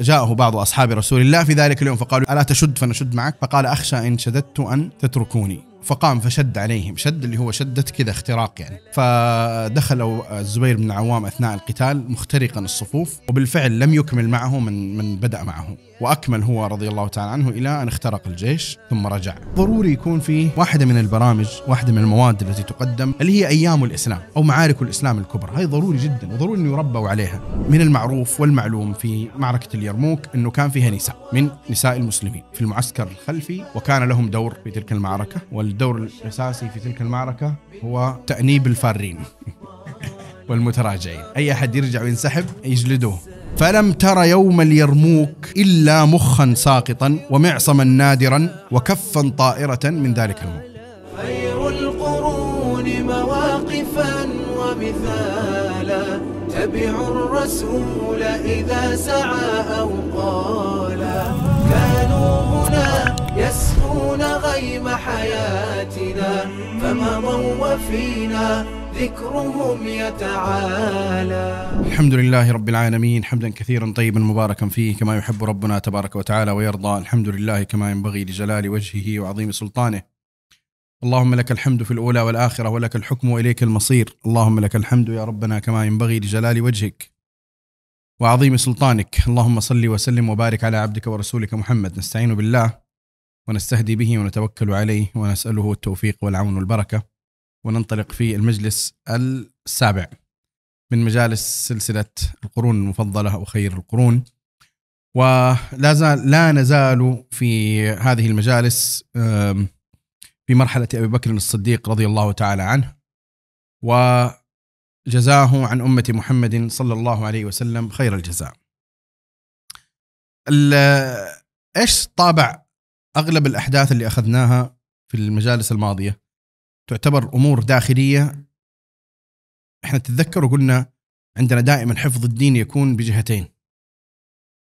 جاءه بعض أصحاب رسول الله في ذلك اليوم فقالوا ألا تشد فنشد معك فقال أخشى إن شددت أن تتركوني فقام فشد عليهم شد اللي هو شدة كذا اختراق يعني فدخلوا الزبير بن العوام أثناء القتال مخترقا الصفوف وبالفعل لم يكمل معه من, من بدأ معه وأكمل هو رضي الله تعالى عنه إلى أن اخترق الجيش ثم رجع ضروري يكون فيه واحدة من البرامج واحدة من المواد التي تقدم اللي هي أيام الإسلام أو معارك الإسلام الكبرى هاي ضروري جدا وضروري أن يربوا عليها من المعروف والمعلوم في معركة اليرموك أنه كان فيها نساء من نساء المسلمين في المعسكر الخلفي وكان لهم دور في تلك المعركة وال الدور الأساسي في تلك المعركة هو تأنيب الفارين والمتراجعين أي أحد يرجع وينسحب يجلدوه فلم تر يوم اليرموك إلا مخا ساقطا ومعصما نادرا وكفا طائرة من ذلك الموت خير القرون مواقفا ومثالا تبع الرسول إذا سعى أو قال كانوا هنا يسكون غيم حياتنا فما مو فينا ذكرهم يتعالى الحمد لله رب العالمين حمدا كثيرا طيبا مباركا فيه كما يحب ربنا تبارك وتعالى ويرضى الحمد لله كما ينبغي لجلال وجهه وعظيم سلطانه اللهم لك الحمد في الأولى والآخرة ولك الحكم وإليك المصير اللهم لك الحمد يا ربنا كما ينبغي لجلال وجهك وعظيم سلطانك اللهم صل وسلم وبارك على عبدك ورسولك محمد نستعين بالله ونستهدي به ونتوكل عليه ونسأله التوفيق والعون والبركة وننطلق في المجلس السابع من مجالس سلسلة القرون المفضلة أو خير القرون ولا زال لا نزال في هذه المجالس في مرحلة أبي بكر الصديق رضي الله تعالى عنه وجزاه عن أمة محمد صلى الله عليه وسلم خير الجزاء ايش طابع اغلب الاحداث اللي اخذناها في المجالس الماضيه تعتبر امور داخليه احنا تتذكروا قلنا عندنا دائما حفظ الدين يكون بجهتين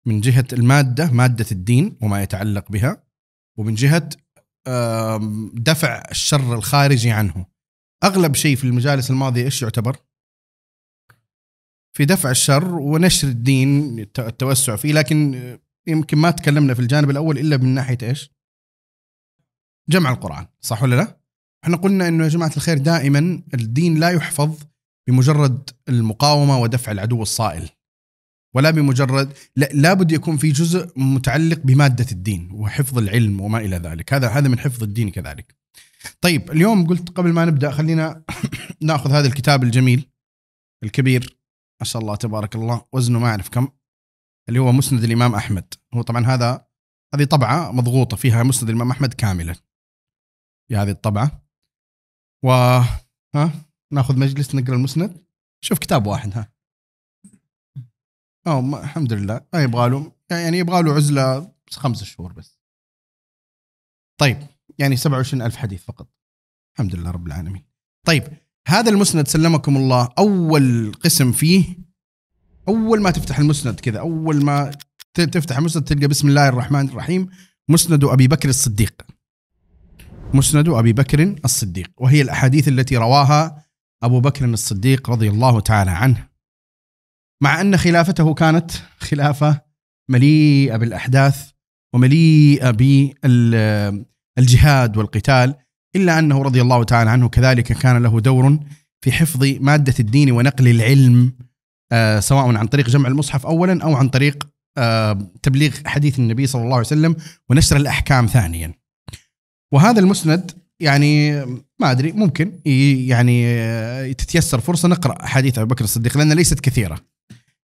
من جهه الماده ماده الدين وما يتعلق بها ومن جهه دفع الشر الخارجي عنه اغلب شيء في المجالس الماضيه ايش يعتبر؟ في دفع الشر ونشر الدين التوسع فيه لكن يمكن ما تكلمنا في الجانب الاول الا من ناحيه ايش؟ جمع القرآن صح ولا لا؟ احنا قلنا انه يا جماعة الخير دائما الدين لا يحفظ بمجرد المقاومة ودفع العدو الصائل ولا بمجرد لا لابد يكون في جزء متعلق بمادة الدين وحفظ العلم وما إلى ذلك هذا هذا من حفظ الدين كذلك طيب اليوم قلت قبل ما نبدأ خلينا ناخذ هذا الكتاب الجميل الكبير ما شاء الله تبارك الله وزنه ما أعرف كم اللي هو مسند الإمام أحمد هو طبعا هذا هذه طبعة مضغوطة فيها مسند الإمام أحمد كاملا في هذه الطبعه و ها ناخذ مجلس نقرا المسند شوف كتاب واحد ها او ما... الحمد لله ما يبغى له يعني يبغى له عزله خمسة شهور بس طيب يعني 27000 حديث فقط الحمد لله رب العالمين طيب هذا المسند سلمكم الله اول قسم فيه اول ما تفتح المسند كذا اول ما تفتح المسند تلقى بسم الله الرحمن الرحيم مسند ابي بكر الصديق مسند أبي بكر الصديق وهي الأحاديث التي رواها أبو بكر الصديق رضي الله تعالى عنه مع أن خلافته كانت خلافة مليئة بالأحداث ومليئة بالجهاد والقتال إلا أنه رضي الله تعالى عنه كذلك كان له دور في حفظ مادة الدين ونقل العلم آه، سواء عن طريق جمع المصحف أولا أو عن طريق آه، تبليغ حديث النبي صلى الله عليه وسلم ونشر الأحكام ثانيا وهذا المسند يعني ما ادري ممكن يعني تتيسر فرصه نقرا احاديث ابي بكر الصديق لانها ليست كثيره.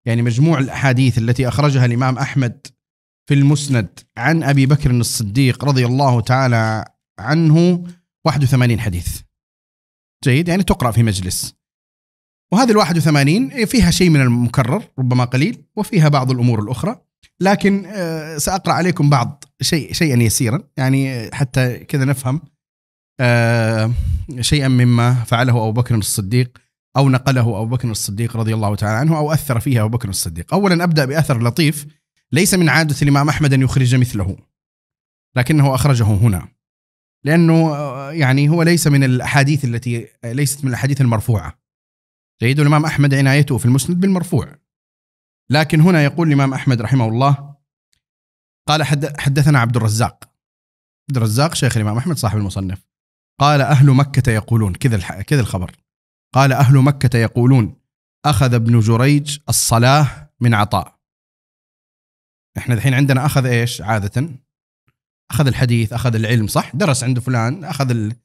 يعني مجموع الاحاديث التي اخرجها الامام احمد في المسند عن ابي بكر الصديق رضي الله تعالى عنه 81 حديث. جيد يعني تقرا في مجلس. وهذه ال 81 فيها شيء من المكرر ربما قليل وفيها بعض الامور الاخرى لكن آه، ساقرا عليكم بعض شيء شيئا يسيرا يعني حتى كذا نفهم آه، شيئا مما فعله ابو بكر الصديق او نقله ابو بكر الصديق رضي الله تعالى عنه او اثر فيه ابو بكر الصديق. اولا ابدا باثر لطيف ليس من عاده الامام احمد ان يخرج مثله لكنه اخرجه هنا لانه آه، يعني هو ليس من الاحاديث التي آه، ليست من الاحاديث المرفوعه. جيد الامام احمد عنايته في المسند بالمرفوع لكن هنا يقول الامام احمد رحمه الله قال حدثنا عبد الرزاق عبد الرزاق شيخ الامام احمد صاحب المصنف قال اهل مكه يقولون كذا كذا الخبر قال اهل مكه يقولون اخذ ابن جريج الصلاه من عطاء احنا الحين عندنا اخذ ايش عاده اخذ الحديث اخذ العلم صح درس عند فلان اخذ ال...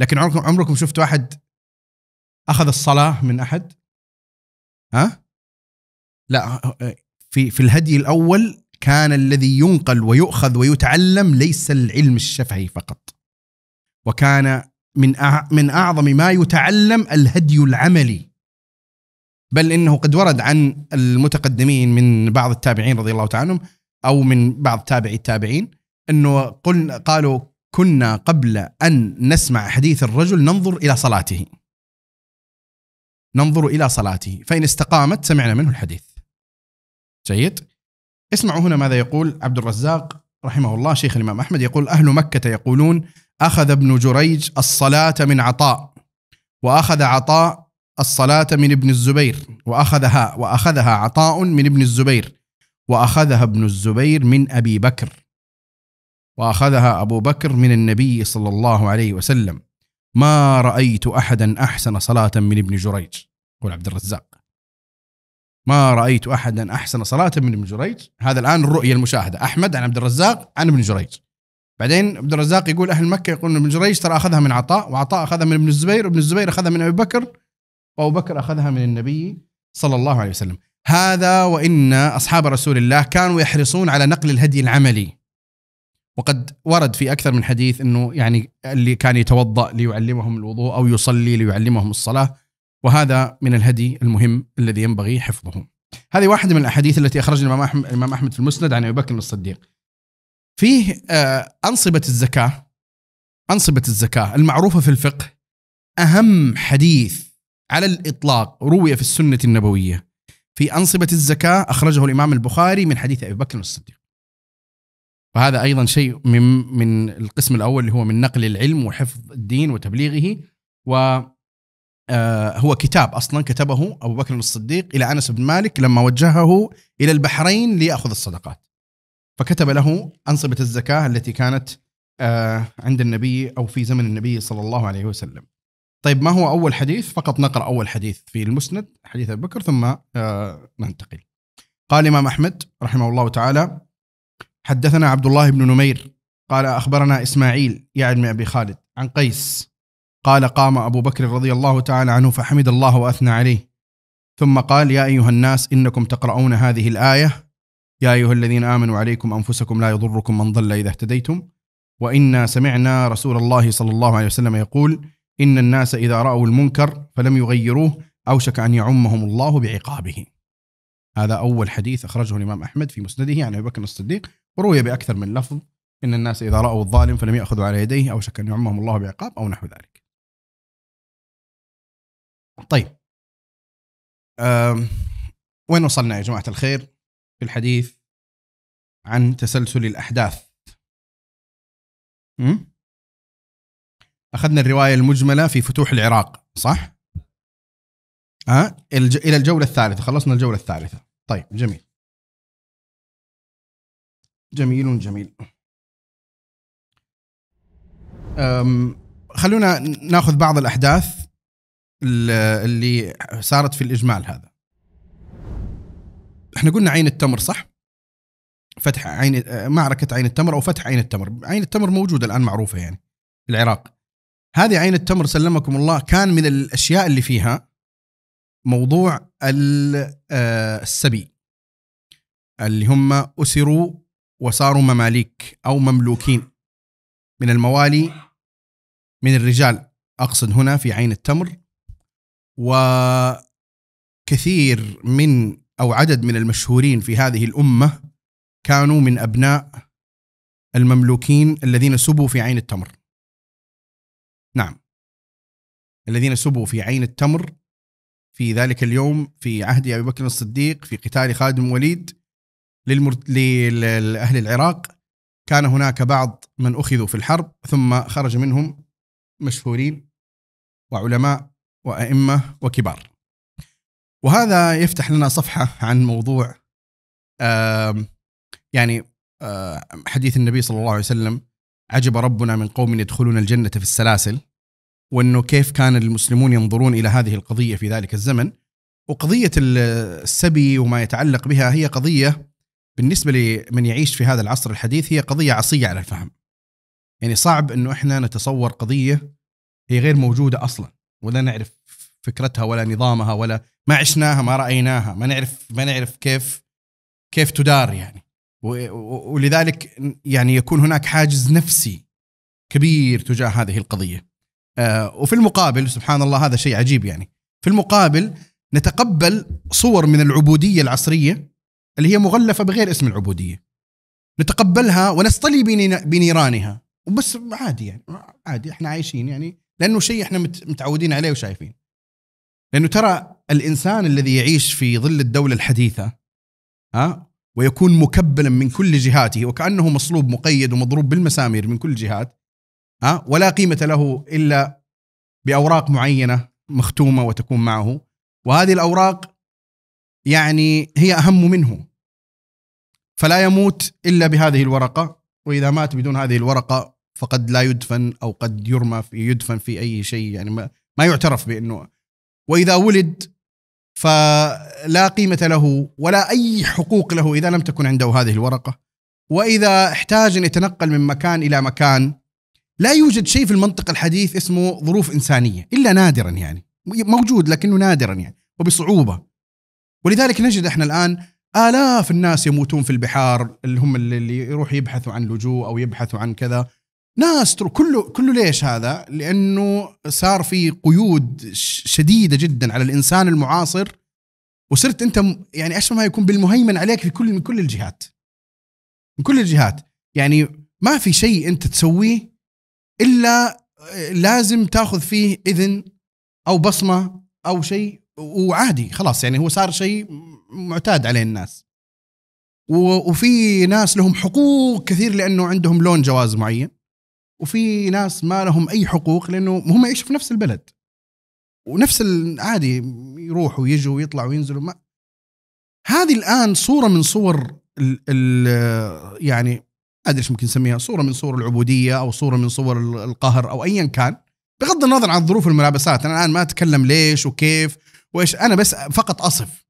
لكن عمركم عمركم شفت واحد اخذ الصلاه من احد ها لا في في الهدي الاول كان الذي ينقل ويؤخذ ويتعلم ليس العلم الشفهي فقط وكان من من اعظم ما يتعلم الهدي العملي بل انه قد ورد عن المتقدمين من بعض التابعين رضي الله تعالى عنهم او من بعض تابعي التابعين انه قلنا قالوا كنا قبل ان نسمع حديث الرجل ننظر الى صلاته ننظر الى صلاته فان استقامت سمعنا منه الحديث جيد اسمعوا هنا ماذا يقول عبد الرزاق رحمه الله شيخ الإمام أحمد يقول أهل مكة يقولون أخذ ابن جريج الصلاة من عطاء وأخذ عطاء الصلاة من ابن الزبير وأخذها وأخذها عطاء من ابن الزبير وأخذها ابن الزبير من أبي بكر وأخذها أبو بكر من النبي صلى الله عليه وسلم ما رأيت أحدا أحسن صلاة من ابن جريج يقول عبد الرزاق ما رايت احدا احسن صلاه من ابن جريج هذا الان الرؤيه المشاهده احمد عن عبد الرزاق عن ابن جريج بعدين عبد الرزاق يقول اهل مكه يقولون ابن جريج ترى اخذها من عطاء وعطاء اخذها من ابن الزبير وابن الزبير اخذها من ابي بكر وابو بكر اخذها من النبي صلى الله عليه وسلم هذا وان اصحاب رسول الله كانوا يحرصون على نقل الهدي العملي وقد ورد في اكثر من حديث انه يعني اللي كان يتوضا ليعلمهم الوضوء او يصلي ليعلمهم الصلاه وهذا من الهدي المهم الذي ينبغي حفظه هذه واحدة من الأحاديث التي أخرجها الإمام أحمد في المسند عن أبي بكر الصديق فيه آه، أنصبة الزكاة أنصبة الزكاة المعروفة في الفقه أهم حديث على الإطلاق روي في السنة النبوية في أنصبة الزكاة أخرجه الإمام البخاري من حديث أبي بكر الصديق وهذا أيضا شيء من من القسم الأول اللي هو من نقل العلم وحفظ الدين وتبليغه و آه، هو كتاب اصلا كتبه ابو بكر الصديق الى انس بن مالك لما وجهه الى البحرين لياخذ الصدقات. فكتب له انصبه الزكاه التي كانت آه، عند النبي او في زمن النبي صلى الله عليه وسلم. طيب ما هو اول حديث؟ فقط نقرا اول حديث في المسند حديث ابي بكر ثم آه، ننتقل. قال الامام احمد رحمه الله تعالى: حدثنا عبد الله بن نمير قال اخبرنا اسماعيل يعد يعني بن ابي خالد عن قيس قال قام ابو بكر رضي الله تعالى عنه فحمد الله واثنى عليه ثم قال يا ايها الناس انكم تقرؤون هذه الايه يا ايها الذين امنوا عليكم انفسكم لا يضركم من ضل اذا اهتديتم وانا سمعنا رسول الله صلى الله عليه وسلم يقول ان الناس اذا راوا المنكر فلم يغيروه اوشك ان يعمهم الله بعقابه. هذا اول حديث اخرجه الامام احمد في مسنده عن ابي بكر الصديق وروي باكثر من لفظ ان الناس اذا راوا الظالم فلم ياخذوا على يديه اوشك ان يعمهم الله بعقاب او نحو ذلك. طيب وين وصلنا يا جماعة الخير في الحديث عن تسلسل الأحداث م? أخذنا الرواية المجملة في فتوح العراق صح؟ ها إلى الجولة الثالثة خلصنا الجولة الثالثة طيب جميل جميل جميل أم خلونا ناخذ بعض الأحداث اللي صارت في الاجمال هذا احنا قلنا عين التمر صح فتح عين معركه عين التمر او فتح عين التمر عين التمر موجوده الان معروفه يعني في العراق هذه عين التمر سلمكم الله كان من الاشياء اللي فيها موضوع آه، السبي اللي هم اسروا وصاروا مماليك او مملوكين من الموالي من الرجال اقصد هنا في عين التمر وكثير من او عدد من المشهورين في هذه الامه كانوا من ابناء المملوكين الذين سبوا في عين التمر. نعم. الذين سبوا في عين التمر في ذلك اليوم في عهد ابي بكر الصديق في قتال خالد بن وليد للمرت... لاهل العراق كان هناك بعض من اخذوا في الحرب ثم خرج منهم مشهورين وعلماء وأئمة وكبار وهذا يفتح لنا صفحة عن موضوع يعني حديث النبي صلى الله عليه وسلم عجب ربنا من قوم يدخلون الجنة في السلاسل وأنه كيف كان المسلمون ينظرون إلى هذه القضية في ذلك الزمن وقضية السبي وما يتعلق بها هي قضية بالنسبة لمن يعيش في هذا العصر الحديث هي قضية عصية على الفهم يعني صعب أنه إحنا نتصور قضية هي غير موجودة أصلا ولا نعرف فكرتها ولا نظامها ولا ما عشناها ما رايناها ما نعرف ما نعرف كيف كيف تدار يعني ولذلك يعني يكون هناك حاجز نفسي كبير تجاه هذه القضيه آه، وفي المقابل سبحان الله هذا شيء عجيب يعني في المقابل نتقبل صور من العبوديه العصريه اللي هي مغلفه بغير اسم العبوديه نتقبلها ونصطلي بنيرانها وبس عادي يعني عادي احنا عايشين يعني لانه شيء احنا متعودين عليه وشايفين لانه ترى الانسان الذي يعيش في ظل الدوله الحديثه ها ويكون مكبلا من كل جهاته وكانه مصلوب مقيد ومضروب بالمسامير من كل جهات ها ولا قيمه له الا باوراق معينه مختومه وتكون معه وهذه الاوراق يعني هي اهم منه فلا يموت الا بهذه الورقه واذا مات بدون هذه الورقه فقد لا يدفن او قد يرمى في يدفن في اي شيء يعني ما, ما يعترف بانه واذا ولد فلا قيمه له ولا اي حقوق له اذا لم تكن عنده هذه الورقه واذا احتاج ان يتنقل من مكان الى مكان لا يوجد شيء في المنطق الحديث اسمه ظروف انسانيه الا نادرا يعني موجود لكنه نادرا يعني وبصعوبه ولذلك نجد احنا الان آلاف الناس يموتون في البحار اللي هم اللي يروح يبحثوا عن لجوء أو يبحثوا عن كذا ناس كله كله ليش هذا؟ لانه صار في قيود شديده جدا على الانسان المعاصر وصرت انت يعني اشبه ما يكون بالمهيمن عليك في كل من كل الجهات. من كل الجهات، يعني ما في شيء انت تسويه الا لازم تاخذ فيه اذن او بصمه او شيء وعادي خلاص يعني هو صار شيء معتاد عليه الناس. وفي ناس لهم حقوق كثير لانه عندهم لون جواز معين. وفي ناس ما لهم اي حقوق لانه هم يعيشوا في نفس البلد ونفس عادي يروحوا ويجوا ويطلعوا وينزلوا ما هذه الان صوره من صور ال ال يعني ادري ايش ممكن نسميها صوره من صور العبوديه او صوره من صور القهر او ايا كان بغض النظر عن ظروف الملابسات انا الان ما اتكلم ليش وكيف وايش انا بس فقط اصف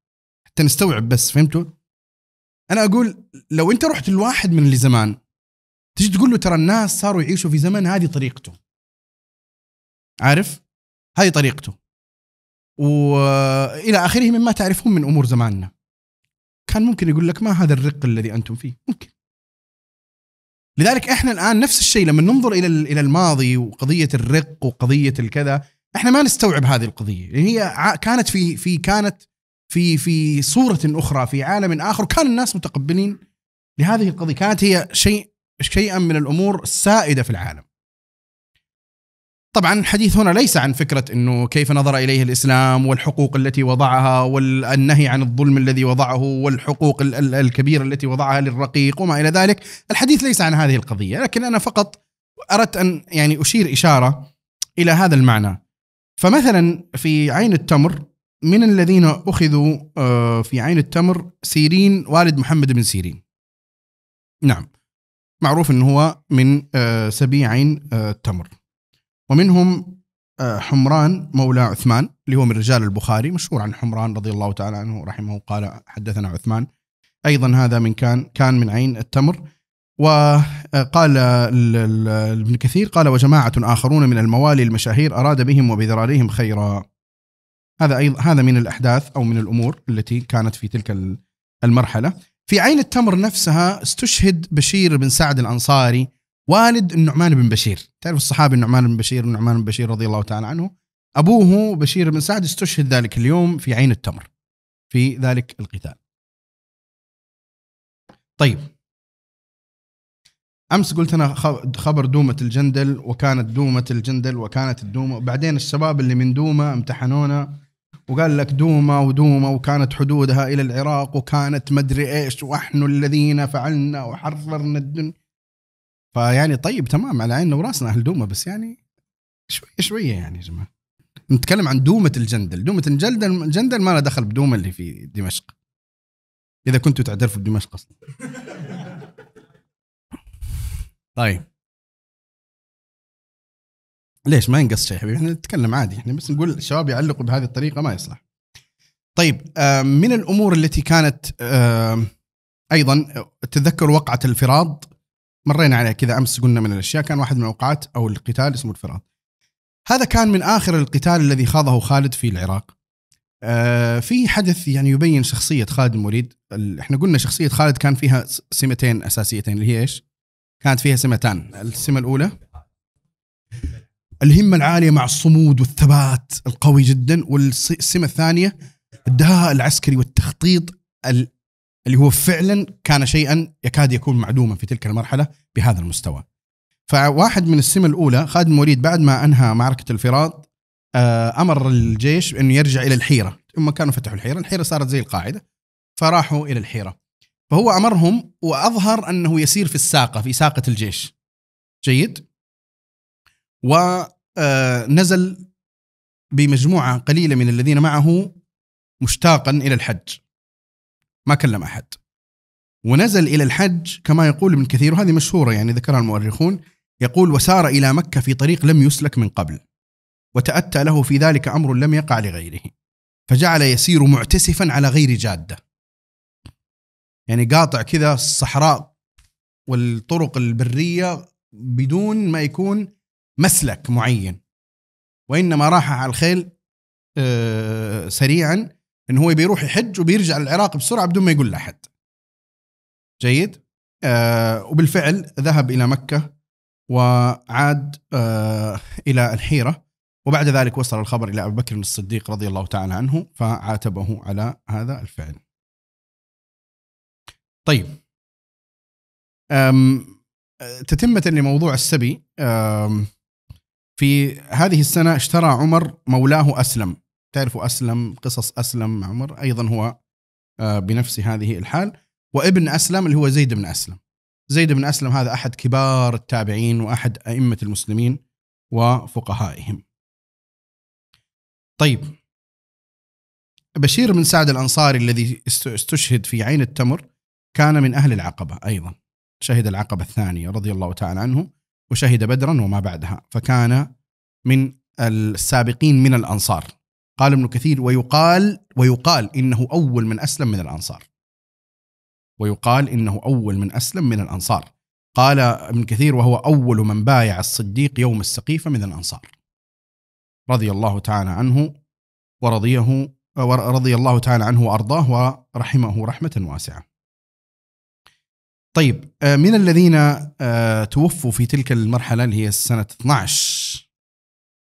حتى نستوعب بس فهمتوا انا اقول لو انت رحت لواحد من اللي زمان تجي تقول له ترى الناس صاروا يعيشوا في زمن هذه طريقته عارف هذه طريقته والى اخره مما تعرفون من امور زماننا كان ممكن يقول لك ما هذا الرق الذي انتم فيه ممكن لذلك احنا الان نفس الشيء لما ننظر الى الى الماضي وقضيه الرق وقضيه الكذا احنا ما نستوعب هذه القضيه يعني هي كانت في في كانت في في صوره اخرى في عالم اخر كان الناس متقبلين لهذه القضيه كانت هي شيء شيئا من الامور السائده في العالم. طبعا الحديث هنا ليس عن فكره انه كيف نظر اليه الاسلام والحقوق التي وضعها والنهي عن الظلم الذي وضعه والحقوق الكبيره التي وضعها للرقيق وما الى ذلك، الحديث ليس عن هذه القضيه، لكن انا فقط اردت ان يعني اشير اشاره الى هذا المعنى. فمثلا في عين التمر من الذين اخذوا آه، في عين التمر سيرين والد محمد بن سيرين. نعم. معروف انه هو من آه، سبيع التمر آه، ومنهم آه، حمران مولى عثمان اللي هو من رجال البخاري مشهور عن حمران رضي الله تعالى عنه رحمه قال حدثنا عثمان ايضا هذا من كان كان من عين التمر وقال ابن كثير قال وجماعة آخرون من الموالي المشاهير أراد بهم وبذرارهم خيرا هذا أيضا هذا من الأحداث أو من الأمور التي كانت في تلك المرحلة في عين التمر نفسها استشهد بشير بن سعد الأنصاري والد النعمان بن بشير تعرف الصحابي النعمان بن بشير النعمان بن بشير رضي الله تعالى عنه أبوه بشير بن سعد استشهد ذلك اليوم في عين التمر في ذلك القتال طيب امس قلت انا خبر دومه الجندل وكانت دومه الجندل وكانت الدومه وبعدين الشباب اللي من دومه امتحنونا وقال لك دوما ودوما وكانت حدودها الى العراق وكانت مدري ايش ونحن الذين فعلنا وحررنا الدنيا فيعني طيب تمام على عيننا وراسنا اهل دوما بس يعني شويه شويه يعني يا جماعه نتكلم عن دومة الجندل دومة الجندل الجندل ما له دخل بدومة اللي في دمشق إذا كنتوا تعترفوا بدمشق أصلا طيب ليش ما ينقص شيء حبيبي احنا نتكلم عادي احنا بس نقول الشباب يعلقوا بهذه الطريقه ما يصلح طيب آه، من الامور التي كانت آه، ايضا تتذكر وقعه الفراض مرينا عليها كذا امس قلنا من الاشياء كان واحد من الاوقات او القتال اسمه الفراض هذا كان من اخر القتال الذي خاضه خالد في العراق آه، في حدث يعني يبين شخصيه خالد المريد احنا قلنا شخصيه خالد كان فيها سمتين اساسيتين اللي هي ايش كانت فيها سمتان السمه الاولى الهمه العاليه مع الصمود والثبات القوي جدا والسمه الثانيه الدهاء العسكري والتخطيط اللي هو فعلا كان شيئا يكاد يكون معدوما في تلك المرحله بهذا المستوى. فواحد من السمه الاولى بن الوليد بعد ما انهى معركه الفرات آه، امر الجيش انه يرجع الى الحيره، هم كانوا فتحوا الحيره، الحيره صارت زي القاعده فراحوا الى الحيره. فهو امرهم واظهر انه يسير في الساقه في ساقه الجيش. جيد؟ ونزل آه، بمجموعة قليلة من الذين معه مشتاقا إلى الحج ما كلم أحد ونزل إلى الحج كما يقول ابن كثير وهذه مشهورة يعني ذكرها المؤرخون يقول وسار إلى مكة في طريق لم يسلك من قبل وتأتى له في ذلك أمر لم يقع لغيره فجعل يسير معتسفا على غير جادة يعني قاطع كذا الصحراء والطرق البرية بدون ما يكون مسلك معين وانما راح على الخيل آه، سريعا ان هو بيروح يحج وبيرجع للعراق بسرعه بدون ما يقول لاحد جيد آه، وبالفعل ذهب الى مكه وعاد آه، الى الحيره وبعد ذلك وصل الخبر الى ابي بكر الصديق رضي الله تعالى عنه فعاتبه على هذا الفعل. طيب تتمة لموضوع السبي في هذه السنة اشترى عمر مولاه أسلم تعرفوا أسلم قصص أسلم عمر أيضا هو آه، بنفس هذه الحال وابن أسلم اللي هو زيد بن أسلم زيد بن أسلم هذا أحد كبار التابعين وأحد أئمة المسلمين وفقهائهم طيب بشير بن سعد الأنصاري الذي استشهد في عين التمر كان من أهل العقبة أيضا شهد العقبة الثانية رضي الله تعالى عنه وشهد بدرا وما بعدها فكان من السابقين من الأنصار قال ابن كثير ويقال ويقال إنه أول من أسلم من الأنصار ويقال إنه أول من أسلم من الأنصار قال ابن كثير وهو أول من بايع الصديق يوم السقيفة من الأنصار رضي الله تعالى عنه ورضيه رضي الله تعالى عنه وأرضاه ورحمه رحمة واسعة طيب آه، من الذين آه، توفوا في تلك المرحله اللي هي سنه 12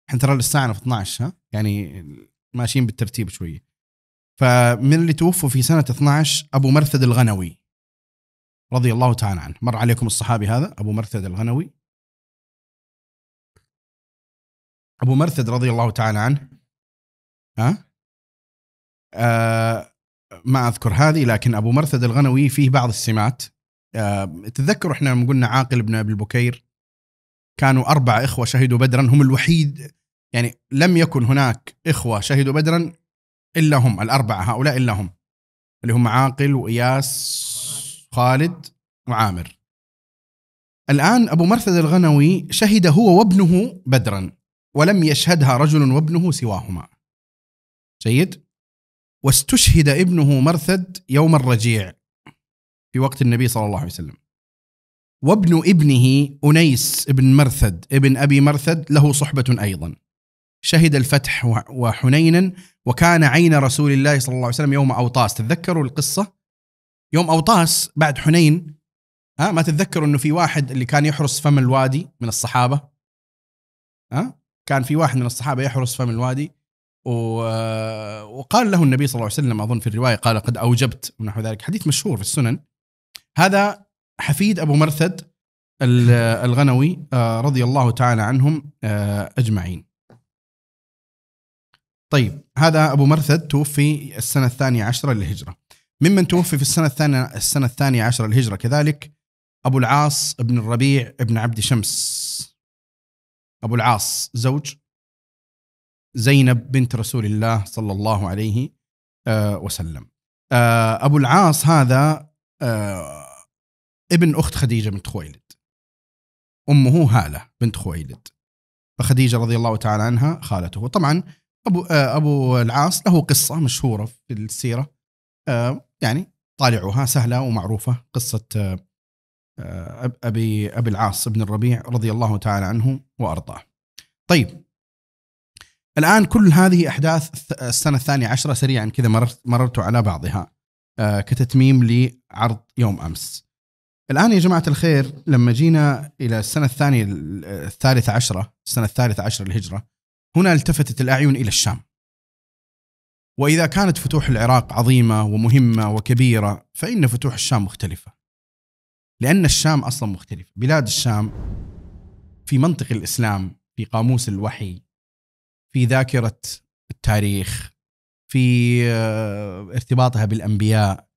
احنا ترى لساعنا في 12 ها يعني ماشيين بالترتيب شويه فمن اللي توفوا في سنه 12 ابو مرثد الغنوي رضي الله تعالى عنه مر عليكم الصحابي هذا ابو مرثد الغنوي ابو مرثد رضي الله تعالى عنه ها أه ما اذكر هذه لكن ابو مرثد الغنوي فيه بعض السمات تتذكروا آه، احنا لما قلنا عاقل بن ابي البكير كانوا أربعة إخوة شهدوا بدرا هم الوحيد يعني لم يكن هناك إخوة شهدوا بدرا إلا هم الأربعة هؤلاء إلا هم اللي هم عاقل وإياس خالد وعامر الآن أبو مرثد الغنوي شهد هو وابنه بدرا ولم يشهدها رجل وابنه سواهما جيد واستشهد ابنه مرثد يوم الرجيع في وقت النبي صلى الله عليه وسلم وابن ابنه أنيس بن مرثد ابن أبي مرثد له صحبة أيضا شهد الفتح وحنينا وكان عين رسول الله صلى الله عليه وسلم يوم أوطاس تتذكروا القصة يوم أوطاس بعد حنين ها ما تتذكروا أنه في واحد اللي كان يحرس فم الوادي من الصحابة ها كان في واحد من الصحابة يحرس فم الوادي وقال له النبي صلى الله عليه وسلم أظن في الرواية قال قد أوجبت ونحو ذلك حديث مشهور في السنن هذا حفيد ابو مرثد الغنوي آه، رضي الله تعالى عنهم آه، اجمعين. طيب هذا ابو مرثد توفي السنه الثانيه عشره للهجره. ممن توفي في السنه الثانيه السنه الثانيه عشره للهجره كذلك ابو العاص بن الربيع بن عبد شمس. ابو العاص زوج زينب بنت رسول الله صلى الله عليه آه، وسلم. ابو العاص هذا ابن أخت خديجة بنت خويلد أمه هالة بنت خويلد فخديجة رضي الله تعالى عنها خالته طبعا أبو, آه، أبو العاص له قصة مشهورة في السيرة آه، يعني طالعها سهلة ومعروفة قصة آه، أبي, أبي العاص بن الربيع رضي الله تعالى عنه وأرضاه طيب الآن كل هذه أحداث السنة الثانية عشرة سريعا كذا مررت, مررت على بعضها كتتميم لعرض يوم أمس الان يا جماعه الخير لما جينا الى السنه الثانيه الثالثه عشره السنه الثالثه عشره للهجره هنا التفتت الاعين الى الشام واذا كانت فتوح العراق عظيمه ومهمه وكبيره فان فتوح الشام مختلفه لان الشام اصلا مختلفه بلاد الشام في منطق الاسلام في قاموس الوحي في ذاكره التاريخ في آه، ارتباطها بالانبياء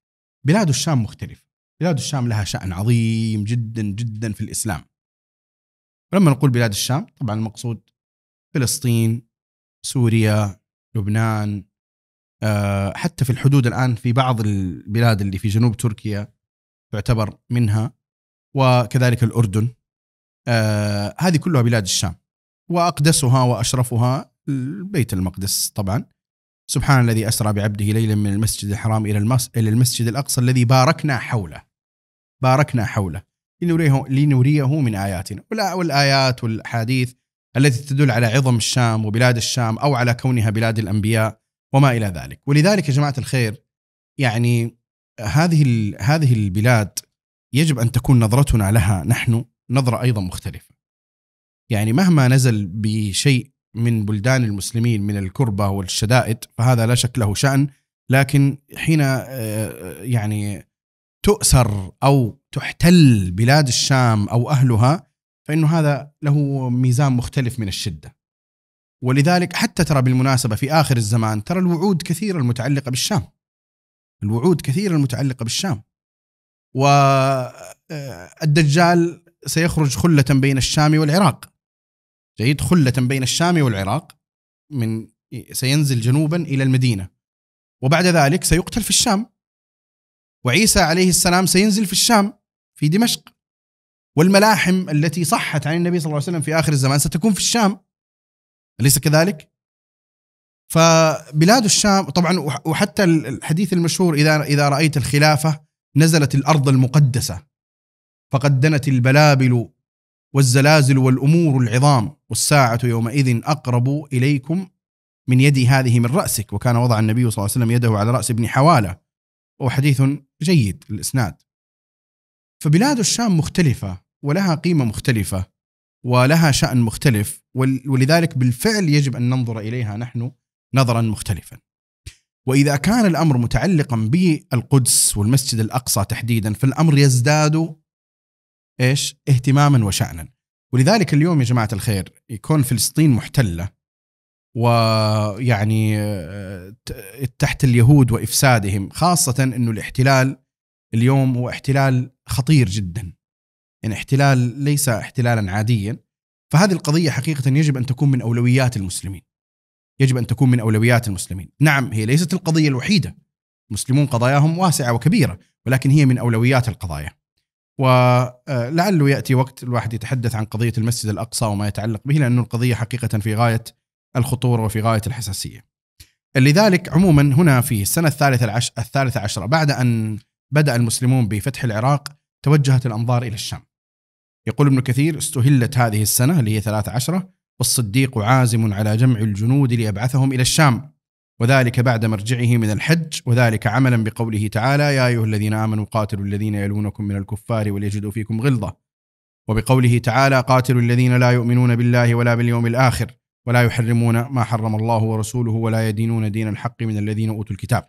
بلاد الشام مختلفه بلاد الشام لها شأن عظيم جدا جدا في الإسلام ولما نقول بلاد الشام طبعا المقصود فلسطين سوريا لبنان آه، حتى في الحدود الآن في بعض البلاد اللي في جنوب تركيا تعتبر منها وكذلك الأردن آه، هذه كلها بلاد الشام وأقدسها وأشرفها البيت المقدس طبعا سبحان الذي أسرى بعبده ليلا من المسجد الحرام إلى إلى المسجد الأقصى الذي باركنا حوله باركنا حوله لنريه, لنريه من آياتنا والآيات والأحاديث التي تدل على عظم الشام وبلاد الشام أو على كونها بلاد الأنبياء وما إلى ذلك ولذلك يا جماعة الخير يعني هذه هذه البلاد يجب أن تكون نظرتنا لها نحن نظرة أيضا مختلفة يعني مهما نزل بشيء من بلدان المسلمين من الكربة والشدائد فهذا لا شك له شأن لكن حين آه، آه، يعني تؤسر او تحتل بلاد الشام او اهلها فانه هذا له ميزان مختلف من الشده. ولذلك حتى ترى بالمناسبه في اخر الزمان ترى الوعود كثيره المتعلقه بالشام. الوعود كثيره المتعلقه بالشام. والدجال آه، سيخرج خله بين الشام والعراق. جيد خله بين الشام والعراق من سينزل جنوبا الى المدينه. وبعد ذلك سيقتل في الشام وعيسى عليه السلام سينزل في الشام في دمشق والملاحم التي صحت عن النبي صلى الله عليه وسلم في اخر الزمان ستكون في الشام اليس كذلك؟ فبلاد الشام طبعا وحتى الحديث المشهور اذا اذا رايت الخلافه نزلت الارض المقدسه فقد دنت البلابل والزلازل والامور العظام والساعه يومئذ اقرب اليكم من يدي هذه من راسك وكان وضع النبي صلى الله عليه وسلم يده على راس ابن حواله وحديث جيد الإسناد فبلاد الشام مختلفة ولها قيمة مختلفة ولها شأن مختلف ولذلك بالفعل يجب أن ننظر إليها نحن نظرا مختلفا وإذا كان الأمر متعلقا بالقدس والمسجد الأقصى تحديدا فالأمر يزداد إيش اهتماما وشأنا ولذلك اليوم يا جماعة الخير يكون فلسطين محتلة ويعني آه، تحت اليهود وافسادهم خاصه انه الاحتلال اليوم هو احتلال خطير جدا يعني احتلال ليس احتلالا عاديا فهذه القضيه حقيقه يجب ان تكون من اولويات المسلمين يجب ان تكون من اولويات المسلمين نعم هي ليست القضيه الوحيده المسلمون قضاياهم واسعه وكبيره ولكن هي من اولويات القضايا ولعله آه، ياتي وقت الواحد يتحدث عن قضيه المسجد الاقصى وما يتعلق به لانه القضيه حقيقه في غايه الخطورة وفي غاية الحساسية لذلك عموما هنا في السنة الثالثة, العش... الثالثة عشرة بعد أن بدأ المسلمون بفتح العراق توجهت الأنظار إلى الشام يقول ابن كثير استهلت هذه السنة اللي هي ثلاثة عشرة والصديق عازم على جمع الجنود ليبعثهم إلى الشام وذلك بعد مرجعه من الحج وذلك عملا بقوله تعالى يا أيها الذين آمنوا قاتلوا الذين يلونكم من الكفار وليجدوا فيكم غلظة وبقوله تعالى قاتلوا الذين لا يؤمنون بالله ولا باليوم الآخر ولا يحرمون ما حرم الله ورسوله ولا يدينون دين الحق من الذين اوتوا الكتاب.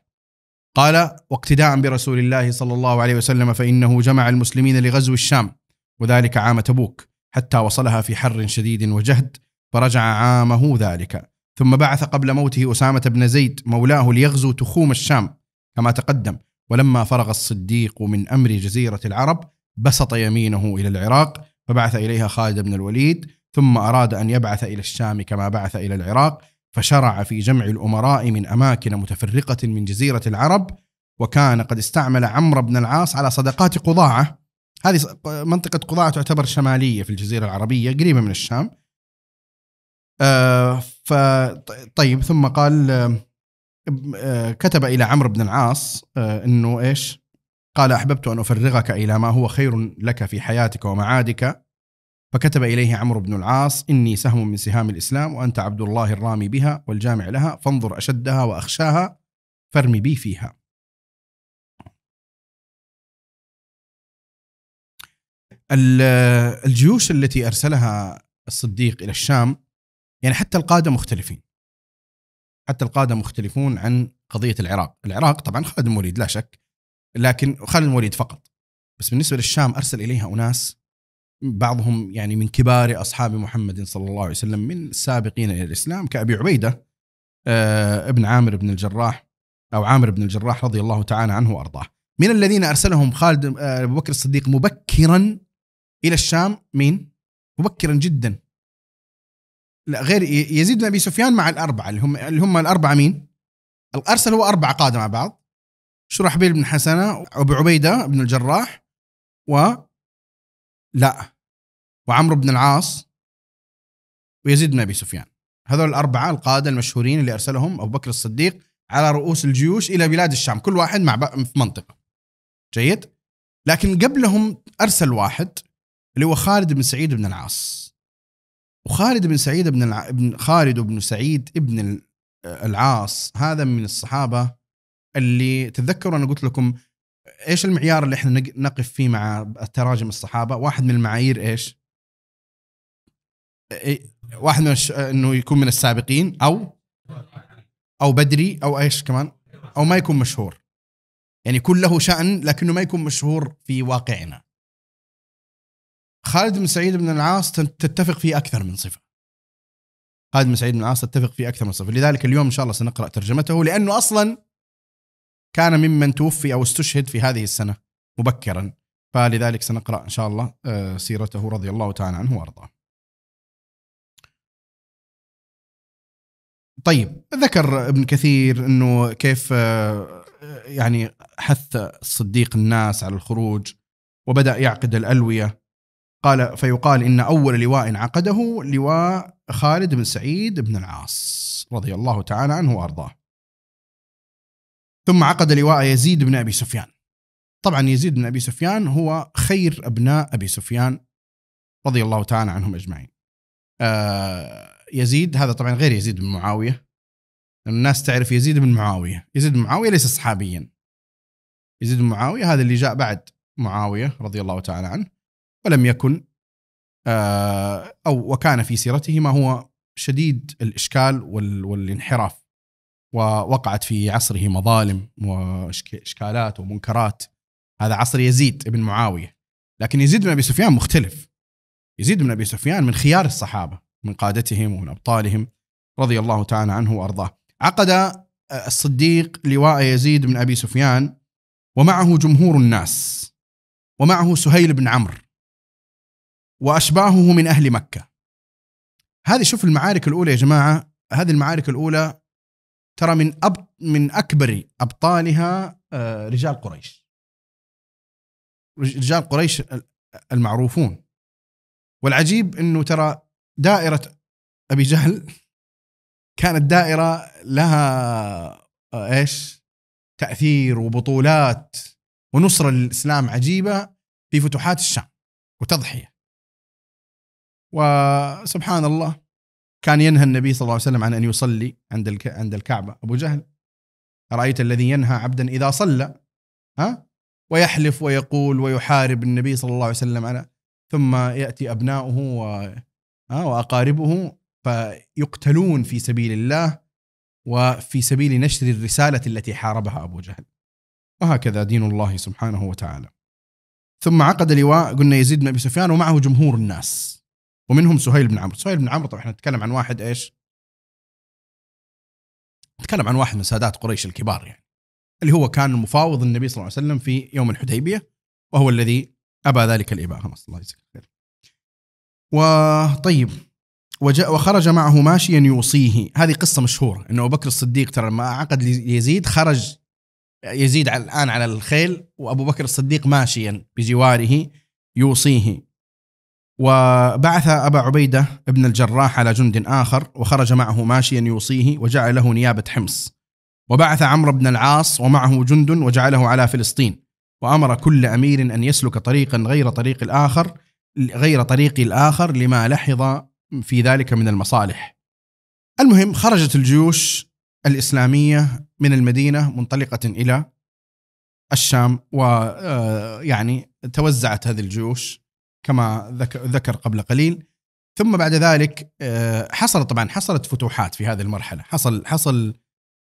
قال: واقتداء برسول الله صلى الله عليه وسلم فانه جمع المسلمين لغزو الشام وذلك عام تبوك حتى وصلها في حر شديد وجهد فرجع عامه ذلك ثم بعث قبل موته اسامه بن زيد مولاه ليغزو تخوم الشام كما تقدم ولما فرغ الصديق من امر جزيره العرب بسط يمينه الى العراق فبعث اليها خالد بن الوليد ثم أراد أن يبعث إلى الشام كما بعث إلى العراق فشرع في جمع الأمراء من أماكن متفرقة من جزيرة العرب وكان قد استعمل عمرو بن العاص على صدقات قضاعة هذه منطقة قضاعة تعتبر شمالية في الجزيرة العربية قريبة من الشام آه، طيب ثم قال آه، كتب إلى عمرو بن العاص آه، أنه إيش قال أحببت أن أفرغك إلى ما هو خير لك في حياتك ومعادك فكتب إليه عمرو بن العاص إني سهم من سهام الإسلام وأنت عبد الله الرامي بها والجامع لها فانظر أشدها وأخشاها فارمي بي فيها الجيوش التي أرسلها الصديق إلى الشام يعني حتى القادة مختلفين حتى القادة مختلفون عن قضية العراق العراق طبعا خالد الموليد لا شك لكن خالد الموليد فقط بس بالنسبة للشام أرسل إليها أناس بعضهم يعني من كبار أصحاب محمد صلى الله عليه وسلم من السابقين إلى الإسلام كأبي عبيدة آه، ابن عامر بن الجراح أو عامر بن الجراح رضي الله تعالى عنه وأرضاه من الذين أرسلهم خالد آه، أبو بكر الصديق مبكرا إلى الشام مين؟ مبكرا جدا لا غير يزيد بن أبي سفيان مع الأربعة اللي هم اللي هم الأربعة مين؟ الأرسل هو أربعة قادة مع بعض شرحبيل بن حسنة أبو عبيدة بن الجراح و لا وعمرو بن العاص ويزيد بن ابي سفيان هذول الاربعه القاده المشهورين اللي ارسلهم ابو بكر الصديق على رؤوس الجيوش الى بلاد الشام كل واحد مع في منطقه جيد لكن قبلهم ارسل واحد اللي هو خالد بن سعيد بن العاص وخالد بن سعيد بن الع... ابن خالد بن سعيد بن العاص هذا من الصحابه اللي تتذكروا انا قلت لكم ايش المعيار اللي احنا نقف فيه مع تراجم الصحابه واحد من المعايير ايش واحد من الش... انه يكون من السابقين او او بدري او ايش كمان او ما يكون مشهور يعني يكون له شان لكنه ما يكون مشهور في واقعنا خالد بن سعيد بن العاص تتفق فيه اكثر من صفه خالد بن سعيد بن العاص تتفق فيه اكثر من صفه لذلك اليوم ان شاء الله سنقرا ترجمته لانه اصلا كان ممن توفي او استشهد في هذه السنه مبكرا فلذلك سنقرا ان شاء الله آه، سيرته رضي الله تعالى عنه وارضاه. طيب ذكر ابن كثير انه كيف آه، يعني حث الصديق الناس على الخروج وبدا يعقد الالويه قال فيقال ان اول لواء عقده لواء خالد بن سعيد بن العاص رضي الله تعالى عنه وارضاه ثم عقد لواء يزيد بن ابي سفيان. طبعا يزيد بن ابي سفيان هو خير ابناء ابي سفيان رضي الله تعالى عنهم اجمعين. آه يزيد هذا طبعا غير يزيد بن معاويه. الناس تعرف يزيد بن معاويه، يزيد بن معاويه ليس صحابيا. يزيد بن معاويه هذا اللي جاء بعد معاويه رضي الله تعالى عنه ولم يكن آه او وكان في سيرته ما هو شديد الاشكال والانحراف. ووقعت في عصره مظالم واشكالات ومنكرات هذا عصر يزيد بن معاويه لكن يزيد بن ابي سفيان مختلف يزيد بن ابي سفيان من خيار الصحابه من قادتهم ومن ابطالهم رضي الله تعالى عنه وارضاه عقد آه، الصديق لواء يزيد بن ابي سفيان ومعه جمهور الناس ومعه سهيل بن عمرو واشباهه من اهل مكه هذه شوف المعارك الاولى يا جماعه هذه المعارك الاولى ترى من أب من اكبر ابطالها آه، رجال قريش رجال قريش المعروفون والعجيب انه ترى دائره ابي جهل كانت دائره لها آه، ايش تاثير وبطولات ونصره للاسلام عجيبه في فتوحات الشام وتضحيه وسبحان الله كان ينهى النبي صلى الله عليه وسلم عن ان يصلي عند عند الكعبه ابو جهل ارايت الذي ينهى عبدا اذا صلى ها ويحلف ويقول ويحارب النبي صلى الله عليه وسلم على ثم ياتي ابناؤه و واقاربه فيقتلون في سبيل الله وفي سبيل نشر الرساله التي حاربها ابو جهل وهكذا دين الله سبحانه وتعالى ثم عقد لواء قلنا يزيد بن ابي سفيان ومعه جمهور الناس ومنهم سهيل بن عمرو سهيل بن عمرو طبعا احنا نتكلم عن واحد ايش نتكلم عن واحد من سادات قريش الكبار يعني اللي هو كان مفاوض النبي صلى الله عليه وسلم في يوم الحديبيه وهو الذي ابى ذلك الاباء الله يجزاك خير وطيب وجاء وخرج معه ماشيا يوصيه هذه قصة مشهورة أنه أبو بكر الصديق ترى لما عقد يزيد خرج يزيد على الآن على الخيل وأبو بكر الصديق ماشيا بجواره يوصيه وبعث أبا عبيدة ابن الجراح على جند آخر وخرج معه ماشيا يوصيه وجعله نيابة حمص وبعث عمرو بن العاص ومعه جند وجعله على فلسطين وأمر كل أمير أن يسلك طريقا غير طريق الآخر غير طريق الآخر لما لحظ في ذلك من المصالح المهم خرجت الجيوش الإسلامية من المدينة منطلقة إلى الشام ويعني آه، توزعت هذه الجيوش كما ذكر قبل قليل ثم بعد ذلك آه، حصل طبعا حصلت فتوحات في هذه المرحله حصل حصل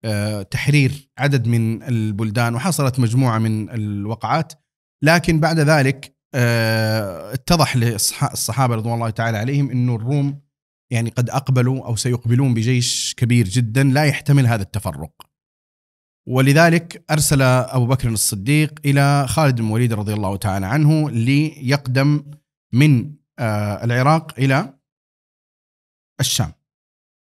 آه، تحرير عدد من البلدان وحصلت مجموعه من الوقعات لكن بعد ذلك آه، اتضح للصحابه رضوان الله تعالى عليهم انه الروم يعني قد اقبلوا او سيقبلون بجيش كبير جدا لا يحتمل هذا التفرق. ولذلك ارسل ابو بكر الصديق الى خالد بن الوليد رضي الله تعالى عنه ليقدم من آه، العراق الى الشام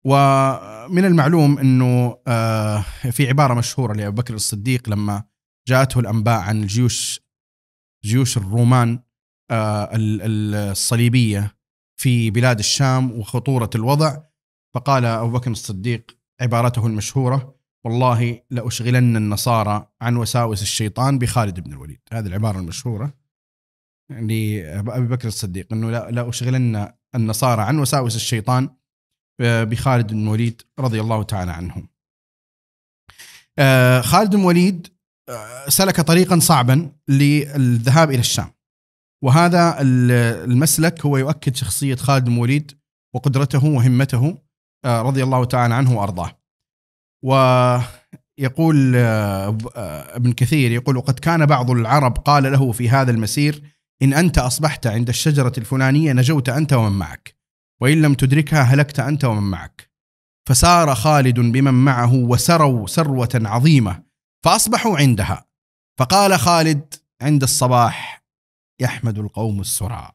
ومن المعلوم انه آه، في عباره مشهوره لابو بكر الصديق لما جاءته الانباء عن الجيوش جيوش الرومان آه، الصليبيه في بلاد الشام وخطوره الوضع فقال ابو بكر الصديق عبارته المشهوره والله لاشغلن النصارى عن وساوس الشيطان بخالد بن الوليد هذه العباره المشهوره لابي يعني بكر الصديق انه لا لا اشغلن النصارى عن وساوس الشيطان آه، بخالد بن الوليد رضي الله تعالى عنه. آه، خالد بن الوليد آه، سلك طريقا صعبا للذهاب الى الشام. وهذا المسلك هو يؤكد شخصيه خالد بن الوليد وقدرته وهمته رضي الله تعالى عنه وارضاه. ويقول ابن كثير يقول وقد كان بعض العرب قال له في هذا المسير إن أنت أصبحت عند الشجرة الفلانية نجوت أنت ومن معك وإن لم تدركها هلكت أنت ومن معك فسار خالد بمن معه وسروا سروة عظيمة فأصبحوا عندها فقال خالد عند الصباح يحمد القوم السرى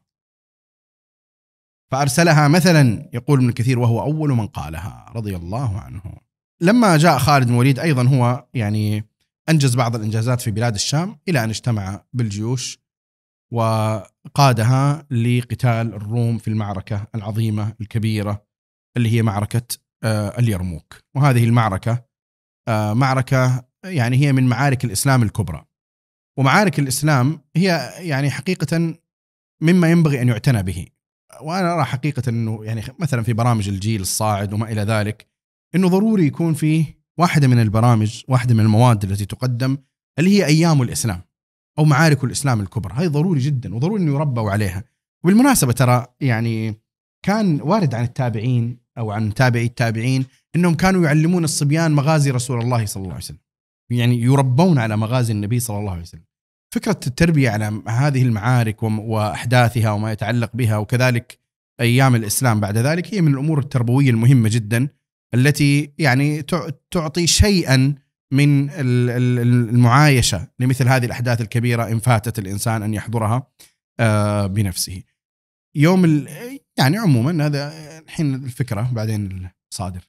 فأرسلها مثلا يقول ابن كثير وهو أول من قالها رضي الله عنه لما جاء خالد بن وليد أيضا هو يعني أنجز بعض الإنجازات في بلاد الشام إلى أن اجتمع بالجيوش وقادها لقتال الروم في المعركة العظيمة الكبيرة اللي هي معركة آه، اليرموك وهذه المعركة آه، معركة يعني هي من معارك الإسلام الكبرى ومعارك الإسلام هي يعني حقيقة مما ينبغي أن يعتنى به وأنا أرى حقيقة أنه يعني مثلا في برامج الجيل الصاعد وما إلى ذلك أنه ضروري يكون فيه واحدة من البرامج واحدة من المواد التي تقدم اللي هي أيام الإسلام او معارك الاسلام الكبرى هاي ضروري جدا وضروري انه يربوا عليها وبالمناسبه ترى يعني كان وارد عن التابعين او عن تابعي التابعين انهم كانوا يعلمون الصبيان مغازي رسول الله صلى الله عليه وسلم يعني يربون على مغازي النبي صلى الله عليه وسلم فكره التربيه على هذه المعارك واحداثها وما يتعلق بها وكذلك ايام الاسلام بعد ذلك هي من الامور التربويه المهمه جدا التي يعني تعطي شيئا من المعايشه لمثل هذه الاحداث الكبيره ان فاتت الانسان ان يحضرها آه، بنفسه. يوم يعني عموما هذا الحين الفكره بعدين الصادر.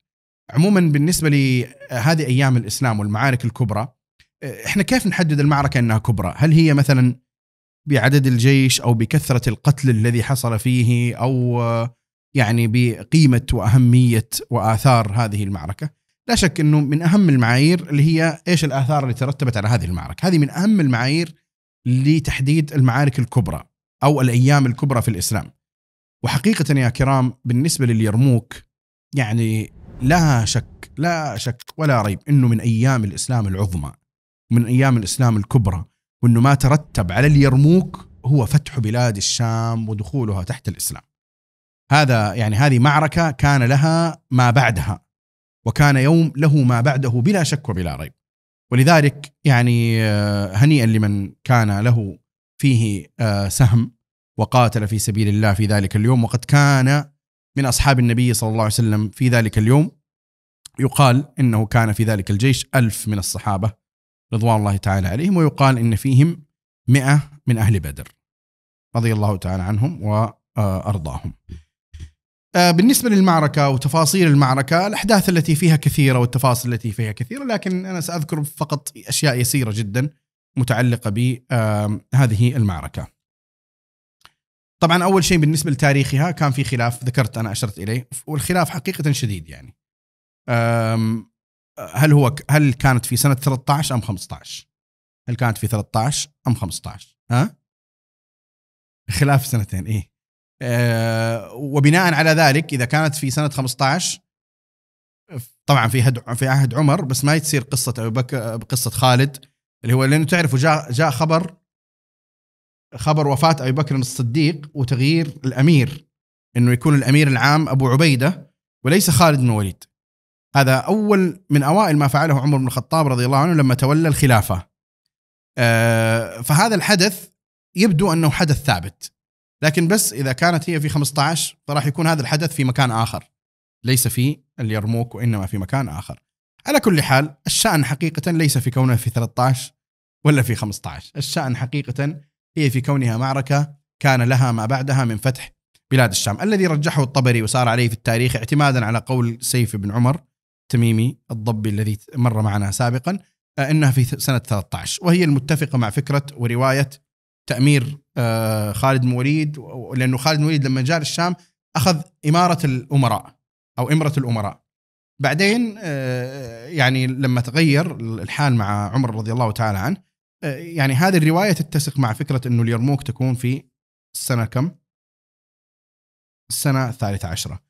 عموما بالنسبه لهذه آه، ايام الاسلام والمعارك الكبرى آه، احنا كيف نحدد المعركه انها كبرى؟ هل هي مثلا بعدد الجيش او بكثره القتل الذي حصل فيه او يعني بقيمه واهميه واثار هذه المعركه؟ لا شك انه من اهم المعايير اللي هي ايش الاثار اللي ترتبت على هذه المعارك، هذه من اهم المعايير لتحديد المعارك الكبرى او الايام الكبرى في الاسلام. وحقيقه يا كرام بالنسبه لليرموك يعني لا شك لا شك ولا ريب انه من ايام الاسلام العظمى ومن ايام الاسلام الكبرى وانه ما ترتب على اليرموك هو فتح بلاد الشام ودخولها تحت الاسلام. هذا يعني هذه معركه كان لها ما بعدها وكان يوم له ما بعده بلا شك وبلا ريب ولذلك يعني آه، هنيئا لمن كان له فيه آه، سهم وقاتل في سبيل الله في ذلك اليوم وقد كان من اصحاب النبي صلى الله عليه وسلم في ذلك اليوم يقال انه كان في ذلك الجيش ألف من الصحابه رضوان الله تعالى عليهم ويقال ان فيهم مئة من اهل بدر رضي الله تعالى عنهم وارضاهم آه، آه، بالنسبة للمعركة وتفاصيل المعركة الأحداث التي فيها كثيرة والتفاصيل التي فيها كثيرة لكن أنا سأذكر فقط أشياء يسيرة جدا متعلقة بهذه المعركة طبعا أول شيء بالنسبة لتاريخها كان في خلاف ذكرت أنا أشرت إليه والخلاف حقيقة شديد يعني هل هو هل كانت في سنة 13 أم 15 هل كانت في 13 أم 15 ها خلاف سنتين إيه آه، وبناء على ذلك اذا كانت في سنه 15 طبعا في هد في عهد عمر بس ما يصير قصه ابو بكر بقصه خالد اللي هو لانه تعرفوا جاء جاء خبر خبر وفاه ابي بكر الصديق وتغيير الامير انه يكون الامير العام ابو عبيده وليس خالد بن الوليد هذا اول من اوائل ما فعله عمر بن الخطاب رضي الله عنه لما تولى الخلافه آه، فهذا الحدث يبدو انه حدث ثابت لكن بس اذا كانت هي في 15 فراح يكون هذا الحدث في مكان اخر ليس في اليرموك وانما في مكان اخر على كل حال الشأن حقيقة ليس في كونها في 13 ولا في 15 الشأن حقيقة هي في كونها معركة كان لها ما بعدها من فتح بلاد الشام الذي رجحه الطبري وسار عليه في التاريخ اعتمادا على قول سيف بن عمر تميمي الضبي الذي مر معنا سابقا آه، انها في سنه 13 وهي المتفقه مع فكره وروايه تامير آه، خالد موليد لانه خالد موليد لما جاء للشام اخذ اماره الامراء او امره الامراء بعدين آه، يعني لما تغير الحال مع عمر رضي الله تعالى عنه آه، يعني هذه الروايه تتسق مع فكره انه اليرموك تكون في السنه كم؟ السنه الثالثه عشره.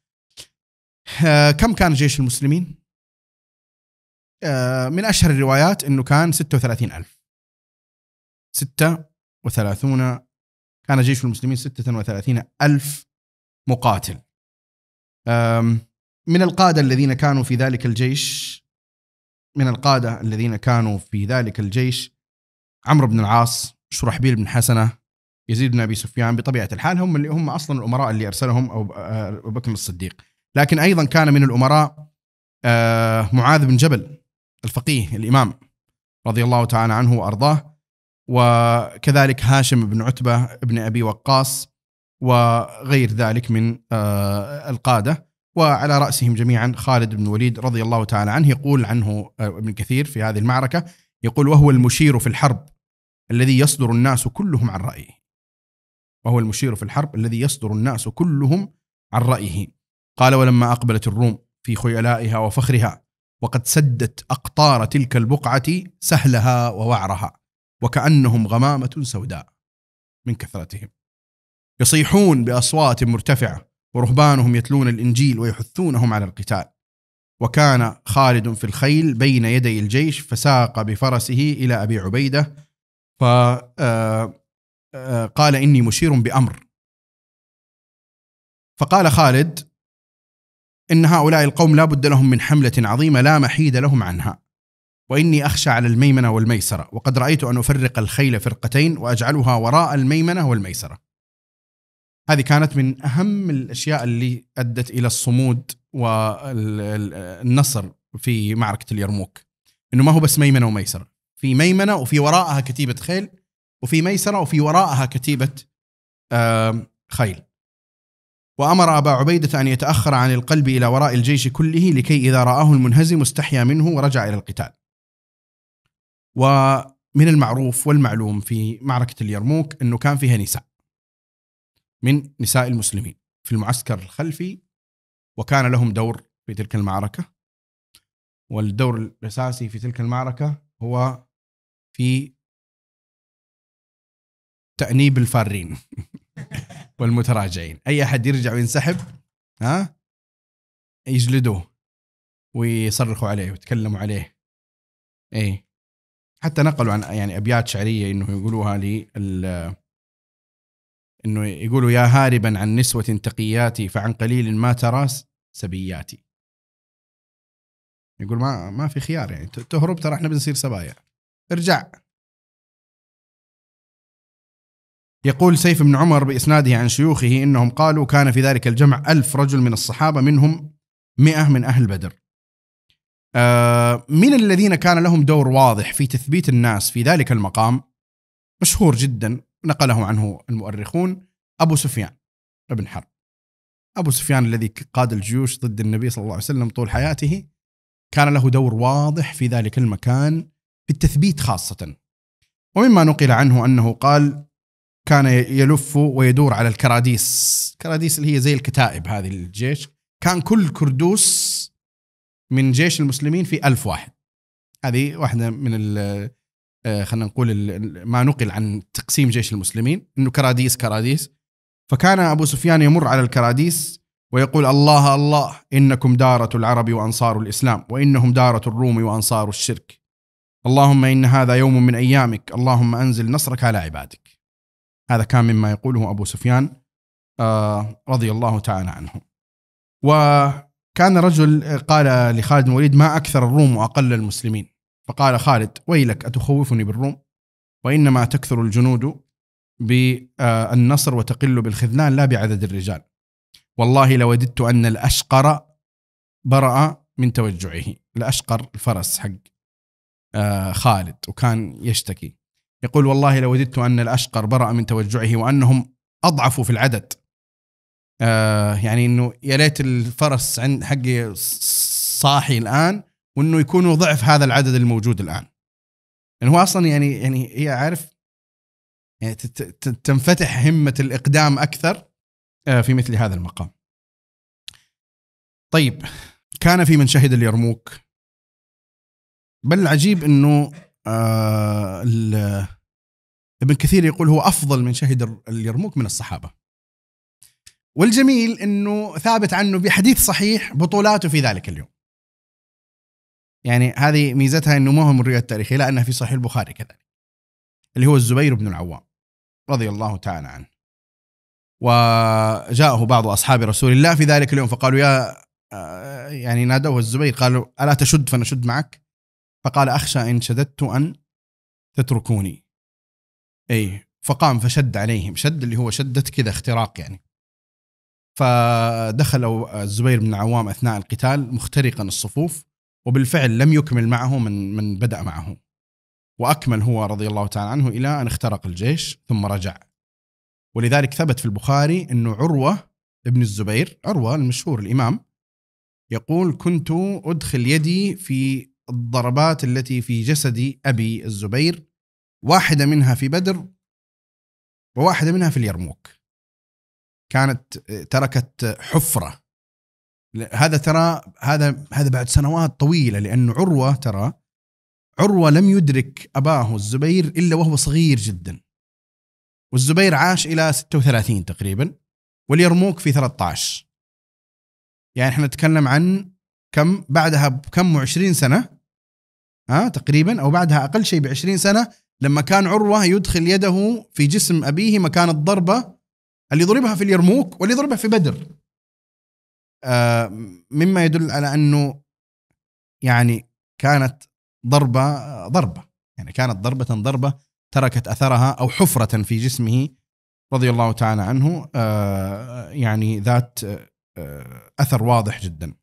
كم كان جيش المسلمين؟ من اشهر الروايات انه كان 36000 36 كان جيش المسلمين 36 ألف مقاتل من القادة الذين كانوا في ذلك الجيش من القادة الذين كانوا في ذلك الجيش عمرو بن العاص شرحبيل بن حسنة يزيد بن أبي سفيان بطبيعة الحال هم اللي هم أصلا الأمراء اللي أرسلهم آه، أبو بكر الصديق لكن أيضا كان من الأمراء آه، معاذ بن جبل الفقيه الإمام رضي الله تعالى عنه وأرضاه وكذلك هاشم بن عتبة بن أبي وقاص وغير ذلك من آه، القادة وعلى رأسهم جميعا خالد بن وليد رضي الله تعالى عنه يقول عنه آه، ابن كثير في هذه المعركة يقول وهو المشير في الحرب الذي يصدر الناس كلهم عن رأيه وهو المشير في الحرب الذي يصدر الناس كلهم عن رأيه قال ولما أقبلت الروم في خيلائها وفخرها وقد سدت أقطار تلك البقعة سهلها ووعرها وكأنهم غمامة سوداء من كثرتهم يصيحون بأصوات مرتفعة ورهبانهم يتلون الإنجيل ويحثونهم على القتال وكان خالد في الخيل بين يدي الجيش فساق بفرسه إلى أبي عبيدة فقال آه، آه، إني مشير بأمر فقال خالد إن هؤلاء القوم لا بد لهم من حملة عظيمة لا محيد لهم عنها واني اخشى على الميمنه والميسره وقد رايت ان افرق الخيل فرقتين واجعلها وراء الميمنه والميسره هذه كانت من اهم الاشياء اللي ادت الى الصمود والنصر في معركه اليرموك انه ما هو بس ميمنه وميسره في ميمنه وفي وراءها كتيبه خيل وفي ميسره وفي وراءها كتيبه خيل وامر ابا عبيده ان يتاخر عن القلب الى وراء الجيش كله لكي اذا راه المنهزم استحيا منه ورجع الى القتال ومن المعروف والمعلوم في معركة اليرموك أنه كان فيها نساء من نساء المسلمين في المعسكر الخلفي وكان لهم دور في تلك المعركة والدور الأساسي في تلك المعركة هو في تأنيب الفارين والمتراجعين أي أحد يرجع وينسحب ها يجلدوه ويصرخوا عليه ويتكلموا عليه ايه حتى نقلوا عن يعني ابيات شعريه انه يقولوها لي انه يقولوا يا هاربا عن نسوه تقياتي فعن قليل ما ترى سبياتي يقول ما ما في خيار يعني تهرب ترى احنا بنصير سبايا ارجع يقول سيف بن عمر بإسناده عن شيوخه إنهم قالوا كان في ذلك الجمع ألف رجل من الصحابة منهم مئة من أهل بدر آه، من الذين كان لهم دور واضح في تثبيت الناس في ذلك المقام مشهور جدا نقله عنه المؤرخون أبو سفيان ابن حرب أبو سفيان الذي قاد الجيوش ضد النبي صلى الله عليه وسلم طول حياته كان له دور واضح في ذلك المكان في التثبيت خاصة ومما نقل عنه أنه قال كان يلف ويدور على الكراديس الكراديس اللي هي زي الكتائب هذه الجيش كان كل كردوس من جيش المسلمين في ألف واحد هذه واحدة من آه، خلينا نقول ما نقل عن تقسيم جيش المسلمين أنه كراديس كراديس فكان أبو سفيان يمر على الكراديس ويقول الله الله إنكم دارة العرب وأنصار الإسلام وإنهم دارة الروم وأنصار الشرك اللهم إن هذا يوم من أيامك اللهم أنزل نصرك على عبادك هذا كان مما يقوله أبو سفيان آه، رضي الله تعالى عنه و كان رجل قال لخالد بن الوليد ما أكثر الروم وأقل المسلمين فقال خالد ويلك أتخوفني بالروم وإنما تكثر الجنود بالنصر وتقل بالخذلان لا بعدد الرجال والله لوددت أن الأشقر برأ من توجعه الأشقر الفرس حق آه، خالد وكان يشتكي يقول والله لوددت أن الأشقر برأ من توجعه وأنهم أضعف في العدد آه يعني انه يا ريت الفرس عند حقي صاحي الان وانه يكونوا ضعف هذا العدد الموجود الان. لانه يعني هو اصلا يعني يعني هي عارف يعني تنفتح همه الاقدام اكثر آه، في مثل هذا المقام. طيب كان في من شهد اليرموك بل العجيب انه آه ابن كثير يقول هو افضل من شهد اليرموك من الصحابه. والجميل انه ثابت عنه بحديث صحيح بطولاته في ذلك اليوم يعني هذه ميزتها انه ما هو من الروايه التاريخيه لا انها في صحيح البخاري كذلك اللي هو الزبير بن العوام رضي الله تعالى عنه وجاءه بعض اصحاب رسول الله في ذلك اليوم فقالوا يا آه، يعني نادوه الزبير قالوا الا تشد فنشد معك فقال اخشى ان شددت ان تتركوني اي فقام فشد عليهم شد اللي هو شدت كذا اختراق يعني فدخلوا الزبير بن العوام اثناء القتال مخترقا الصفوف وبالفعل لم يكمل معه من من بدا معه واكمل هو رضي الله تعالى عنه الى ان اخترق الجيش ثم رجع ولذلك ثبت في البخاري انه عروه ابن الزبير عروه المشهور الامام يقول كنت ادخل يدي في الضربات التي في جسد ابي الزبير واحده منها في بدر وواحده منها في اليرموك كانت تركت حفره هذا ترى هذا هذا بعد سنوات طويله لانه عروه ترى عروه لم يدرك اباه الزبير الا وهو صغير جدا والزبير عاش الى 36 تقريبا واليرموك في 13 يعني احنا نتكلم عن كم بعدها بكم و20 سنه ها تقريبا او بعدها اقل شيء ب 20 سنه لما كان عروه يدخل يده في جسم ابيه مكان الضربه اللي ضربها في اليرموك واللي ضربها في بدر آه مما يدل على انه يعني كانت ضربه ضربه يعني كانت ضربه ضربه تركت اثرها او حفره في جسمه رضي الله تعالى عنه آه يعني ذات آه, آه، اثر واضح جدا.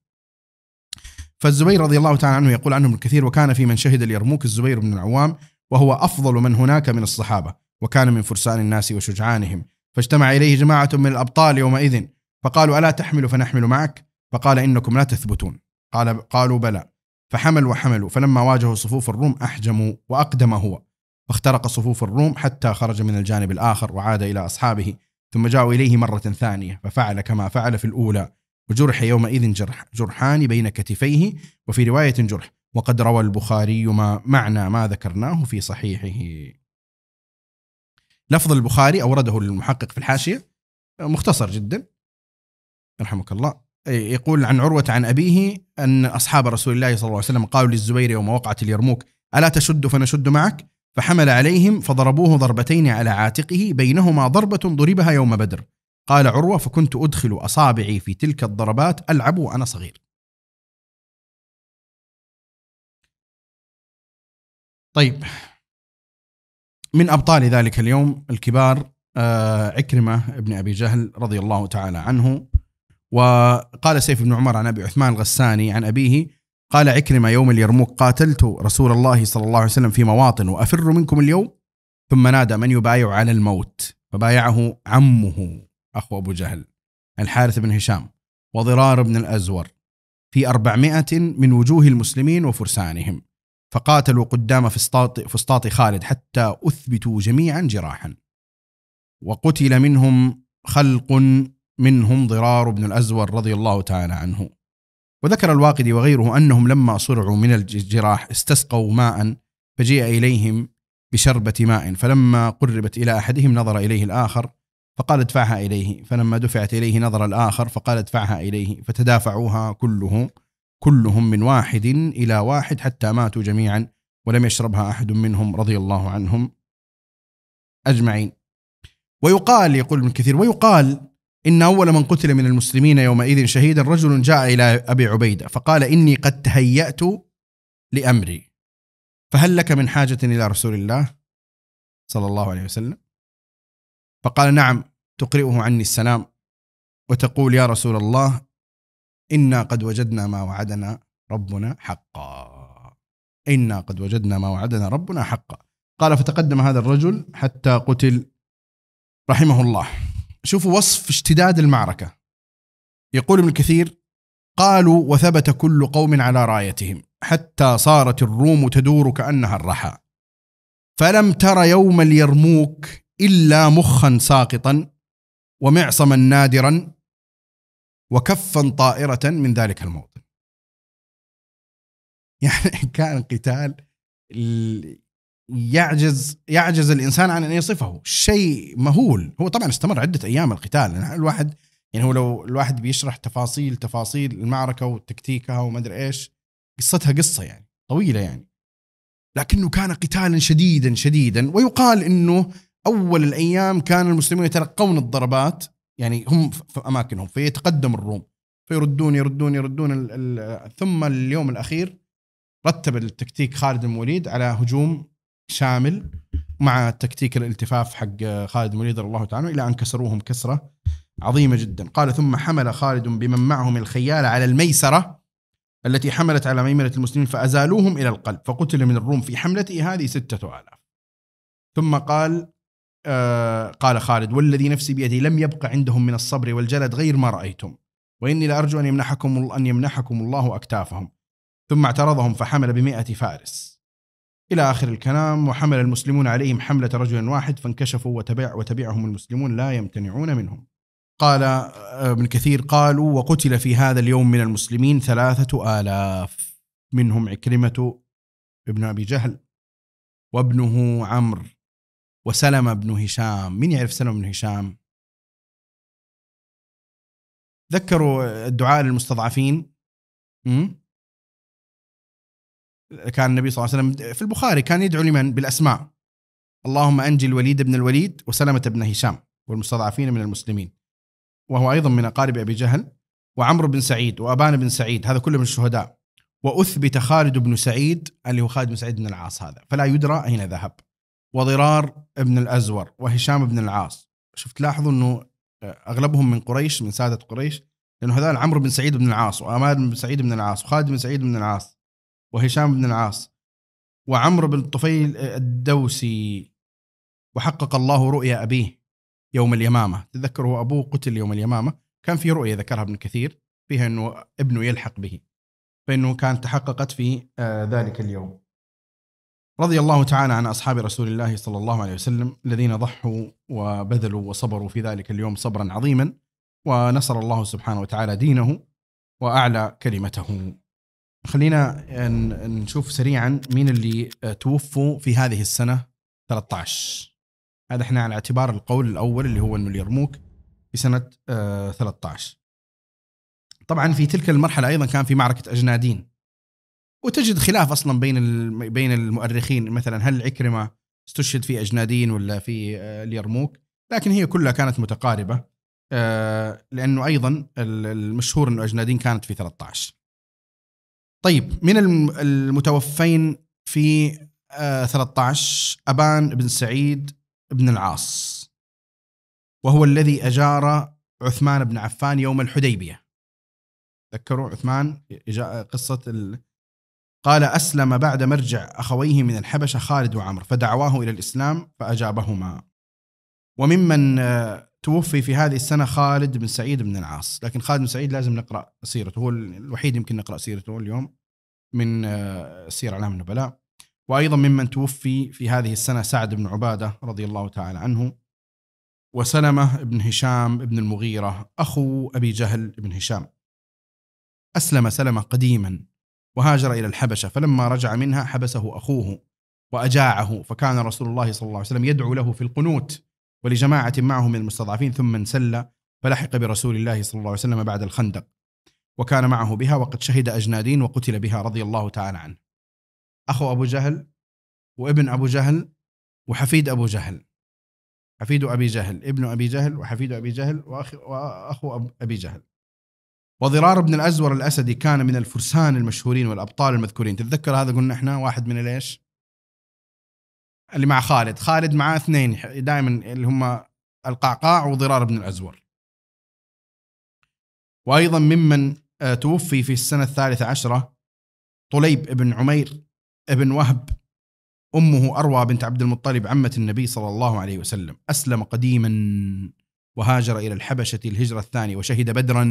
فالزبير رضي الله تعالى عنه يقول عنهم الكثير وكان في من شهد اليرموك الزبير بن العوام وهو افضل من هناك من الصحابه وكان من فرسان الناس وشجعانهم فاجتمع إليه جماعة من الأبطال يومئذ فقالوا ألا تحمل فنحمل معك فقال إنكم لا تثبتون قال قالوا بلى فحمل وحملوا فلما واجهوا صفوف الروم أحجموا وأقدم هو فاخترق صفوف الروم حتى خرج من الجانب الآخر وعاد إلى أصحابه ثم جاءوا إليه مرة ثانية ففعل كما فعل في الأولى وجرح يومئذ جرح جرحان بين كتفيه وفي رواية جرح وقد روى البخاري ما معنى ما ذكرناه في صحيحه لفظ البخاري أورده المحقق في الحاشية مختصر جدا رحمك الله يقول عن عروة عن أبيه أن أصحاب رسول الله صلى الله عليه وسلم قالوا للزبير يوم وقعت اليرموك ألا تشد فنشد معك فحمل عليهم فضربوه ضربتين على عاتقه بينهما ضربة ضربها يوم بدر قال عروة فكنت أدخل أصابعي في تلك الضربات ألعب وأنا صغير طيب من ابطال ذلك اليوم الكبار آه، عكرمه بن ابي جهل رضي الله تعالى عنه وقال سيف بن عمر عن ابي عثمان الغساني عن ابيه قال عكرمه يوم اليرموك قاتلت رسول الله صلى الله عليه وسلم في مواطن وافر منكم اليوم ثم نادى من يبايع على الموت فبايعه عمه اخو ابو جهل الحارث بن هشام وضرار بن الازور في أربعمائة من وجوه المسلمين وفرسانهم فقاتلوا قدام فسطاط, فسطاط خالد حتى أثبتوا جميعا جراحا وقتل منهم خلق منهم ضرار بن الأزور رضي الله تعالى عنه وذكر الواقدي وغيره أنهم لما صرعوا من الجراح استسقوا ماء فجيء إليهم بشربة ماء فلما قربت إلى أحدهم نظر إليه الآخر فقال ادفعها إليه فلما دفعت إليه نظر الآخر فقال ادفعها إليه فتدافعوها كلهم كلهم من واحد إلى واحد حتى ماتوا جميعا ولم يشربها أحد منهم رضي الله عنهم أجمعين ويقال يقول ابن كثير ويقال إن أول من قتل من المسلمين يومئذ شهيدا رجل جاء إلى أبي عبيدة فقال إني قد تهيأت لأمري فهل لك من حاجة إلى رسول الله صلى الله عليه وسلم فقال نعم تقرئه عني السلام وتقول يا رسول الله إنا قد وجدنا ما وعدنا ربنا حقا إنا قد وجدنا ما وعدنا ربنا حقا قال فتقدم هذا الرجل حتى قتل رحمه الله شوفوا وصف اشتداد المعركة يقول ابن كثير قالوا وثبت كل قوم على رايتهم حتى صارت الروم تدور كأنها الرحى فلم تر يوم اليرموك إلا مخا ساقطا ومعصما نادرا وكفا طائرة من ذلك الموطن يعني كان قتال يعجز يعجز الانسان عن ان يصفه شيء مهول هو طبعا استمر عده ايام القتال يعني الواحد يعني هو لو الواحد بيشرح تفاصيل تفاصيل المعركه وتكتيكها وما ادري ايش قصتها قصه يعني طويله يعني لكنه كان قتالا شديدا شديدا ويقال انه اول الايام كان المسلمون يتلقون الضربات يعني هم في اماكنهم فيتقدم الروم فيردون يردون يردون الـ الـ ثم اليوم الاخير رتب التكتيك خالد الموليد على هجوم شامل مع تكتيك الالتفاف حق خالد الموليد رضي الله تعالى الى ان كسروهم كسره عظيمه جدا قال ثم حمل خالد بمن معهم الخيال على الميسره التي حملت على ميمنه المسلمين فازالوهم الى القلب فقتل من الروم في حملته هذه ستة آلاف ثم قال آه، قال خالد والذي نفسي بيدي لم يبق عندهم من الصبر والجلد غير ما رأيتم وإني لأرجو أن يمنحكم أن يمنحكم الله أكتافهم ثم اعترضهم فحمل بمئة فارس إلى آخر الكلام وحمل المسلمون عليهم حملة رجل واحد فانكشفوا وتبع وتبعهم المسلمون لا يمتنعون منهم قال آه، ابن كثير قالوا وقتل في هذا اليوم من المسلمين ثلاثة آلاف منهم عكرمة ابن أبي جهل وابنه عمرو وسلمة بن هشام من يعرف سلمة بن هشام تذكروا الدعاء للمستضعفين كان النبي صلى الله عليه وسلم في البخاري كان يدعو لمن بالأسماء اللهم أنجي الوليد بن الوليد وسلمة بن هشام والمستضعفين من المسلمين وهو أيضا من أقارب أبي جهل وعمرو بن سعيد وأبان بن سعيد هذا كله من الشهداء وأثبت خالد بن سعيد اللي هو خالد بن سعيد بن العاص هذا فلا يدرى أين ذهب وضرار بن الازور وهشام بن العاص شفت تلاحظوا انه آه، اغلبهم من قريش من ساده قريش لانه هذول عمرو بن سعيد بن العاص وامان بن سعيد بن العاص وخالد بن سعيد بن العاص وهشام بن العاص وعمرو بن طفيل الدوسي وحقق الله رؤيا ابيه يوم اليمامه تذكر هو ابوه قتل يوم اليمامه كان في رؤيه ذكرها ابن كثير فيها انه ابنه يلحق به فانه كانت تحققت في آه، ذلك اليوم رضي الله تعالى عن أصحاب رسول الله صلى الله عليه وسلم الذين ضحوا وبذلوا وصبروا في ذلك اليوم صبرا عظيما ونصر الله سبحانه وتعالى دينه وأعلى كلمته خلينا نشوف سريعا مين اللي توفوا في هذه السنة 13 هذا احنا على اعتبار القول الأول اللي هو أنه اليرموك في سنة 13 آه، طبعا في تلك المرحلة أيضا كان في معركة أجنادين وتجد خلاف اصلا بين بين المؤرخين مثلا هل عكرمه استشهد في اجنادين ولا في اليرموك آه، لكن هي كلها كانت متقاربه آه، لانه ايضا المشهور انه اجنادين كانت في 13 طيب من المتوفين في 13 آه، ابان بن سعيد بن العاص وهو الذي اجار عثمان بن عفان يوم الحديبيه تذكروا عثمان قصه قال أسلم بعد مرجع أخويه من الحبشة خالد وعمر فدعواه إلى الإسلام فأجابهما وممن آه، توفي في هذه السنة خالد بن سعيد بن العاص لكن خالد بن سعيد لازم نقرأ سيرته هو الوحيد يمكن نقرأ سيرته اليوم من آه، سير أعلام النبلاء وأيضا ممن توفي في هذه السنة سعد بن عبادة رضي الله تعالى عنه وسلمة بن هشام بن المغيرة أخو أبي جهل بن هشام أسلم سلمة قديما وهاجر إلى الحبشة فلما رجع منها حبسه أخوه وأجاعه فكان رسول الله صلى الله عليه وسلم يدعو له في القنوت ولجماعة معه من المستضعفين ثم انسل فلحق برسول الله صلى الله عليه وسلم بعد الخندق وكان معه بها وقد شهد أجنادين وقتل بها رضي الله تعالى عنه أخو أبو جهل وابن أبو جهل وحفيد أبو جهل حفيد أبي جهل ابن أبي جهل وحفيد أبي جهل وأخو أبي جهل وضرار بن الازور الاسدي كان من الفرسان المشهورين والابطال المذكورين تتذكر هذا قلنا احنا واحد من ليش اللي مع خالد خالد معاه اثنين دائما اللي هم القعقاع وضرار بن الازور وايضا ممن آه، توفي في السنه الثالثه عشره طليب بن عمير بن وهب امه اروى بنت عبد المطلب عمه النبي صلى الله عليه وسلم اسلم قديما وهاجر الى الحبشه الهجره الثانيه وشهد بدرا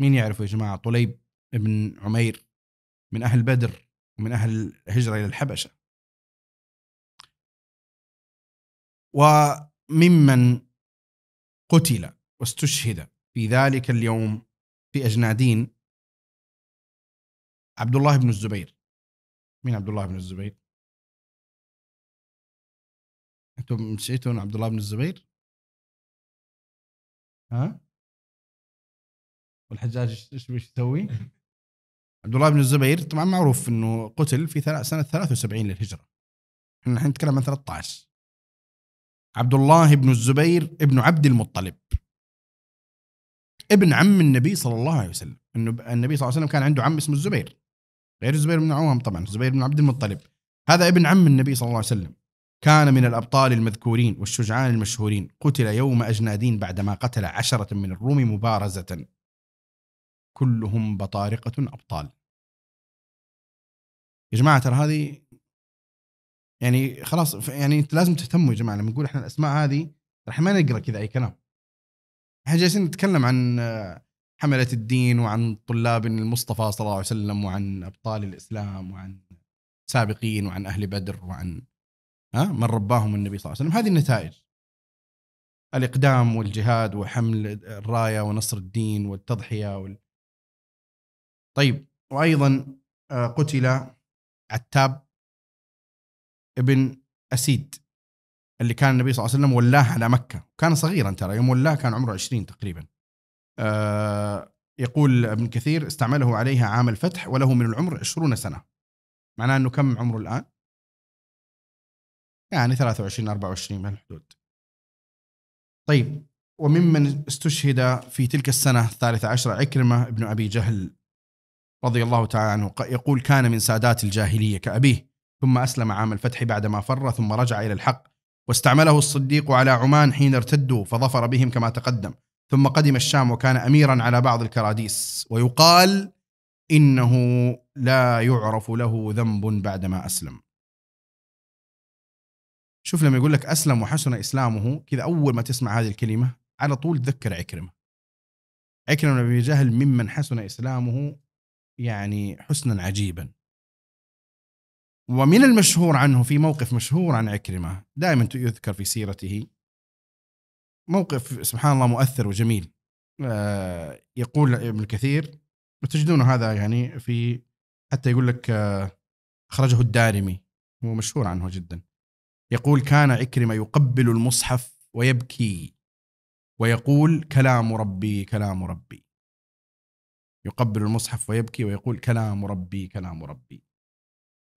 مين يعرفه يا جماعه طليب بن عمير من اهل بدر ومن اهل الهجره الى الحبشه وممن قتل واستشهد في ذلك اليوم في اجنادين عبد الله بن الزبير مين عبد الله بن الزبير؟ انتم نسيتون عبد الله بن الزبير؟ ها؟ والحجاج ايش يسوي؟ عبد الله بن الزبير طبعا معروف انه قتل في سنه 73 للهجره. احنا الحين نتكلم عن 13. عبد الله بن الزبير ابن عبد المطلب. ابن عم النبي صلى الله عليه وسلم، انه النبي صلى الله عليه وسلم كان عنده عم اسمه الزبير. غير الزبير بن عوام طبعا، الزبير بن عبد المطلب. هذا ابن عم النبي صلى الله عليه وسلم. كان من الأبطال المذكورين والشجعان المشهورين قتل يوم أجنادين بعدما قتل عشرة من الروم مبارزة كلهم بطارقة أبطال يا جماعة ترى هذه يعني خلاص يعني انت لازم تهتموا يا جماعه لما نقول احنا الاسماء هذه احنا ما نقرا كذا اي كلام. احنا جالسين نتكلم عن حملة الدين وعن طلاب المصطفى صلى الله عليه وسلم وعن ابطال الاسلام وعن سابقين وعن اهل بدر وعن ها من رباهم النبي صلى الله عليه وسلم هذه النتائج. الاقدام والجهاد وحمل الرايه ونصر الدين والتضحيه وال... طيب وايضا آه، قتل عتاب ابن اسيد اللي كان النبي صلى الله عليه وسلم ولاه على مكه كان صغيرا ترى يوم ولاه كان عمره 20 تقريبا آه، يقول ابن كثير استعمله عليها عام الفتح وله من العمر 20 سنه معناه انه كم عمره الان يعني 23 24 من الحدود طيب وممن استشهد في تلك السنة الثالثة عشرة عكرمة بن أبي جهل رضي الله تعالى عنه يقول كان من سادات الجاهلية كأبيه ثم أسلم عام الفتح بعدما فر ثم رجع إلى الحق واستعمله الصديق على عمان حين ارتدوا فظفر بهم كما تقدم ثم قدم الشام وكان أميرا على بعض الكراديس ويقال إنه لا يعرف له ذنب بعدما أسلم شوف لما يقول لك أسلم وحسن إسلامه كذا أول ما تسمع هذه الكلمة على طول تذكر عكرمة عكرمة بن جهل ممن حسن إسلامه يعني حسنا عجيبا ومن المشهور عنه في موقف مشهور عن عكرمة دائما يذكر في سيرته موقف سبحان الله مؤثر وجميل آه، يقول ابن كثير وتجدون هذا يعني في حتى يقول لك آه، أخرجه الدارمي هو مشهور عنه جدا يقول كان عكرمة يقبل المصحف ويبكي ويقول كلام ربي كلام ربي يقبل المصحف ويبكي ويقول كلام ربي كلام ربي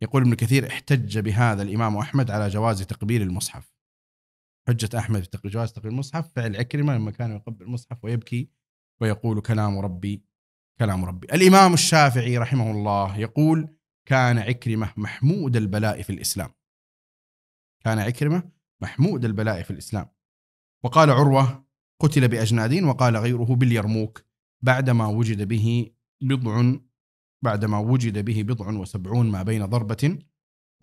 يقول ابن كثير احتج بهذا الإمام أحمد على جواز تقبيل المصحف حجة أحمد في جواز تقبيل المصحف فعل عكرمة لما كان يقبل المصحف ويبكي ويقول كلام ربي كلام ربي الإمام الشافعي رحمه الله يقول كان عكرمة محمود البلاء في الإسلام كان عكرمة محمود البلاء في الإسلام وقال عروة قتل بأجنادين وقال غيره باليرموك بعدما وجد به بضع بعدما وجد به بضع وسبعون ما بين ضربة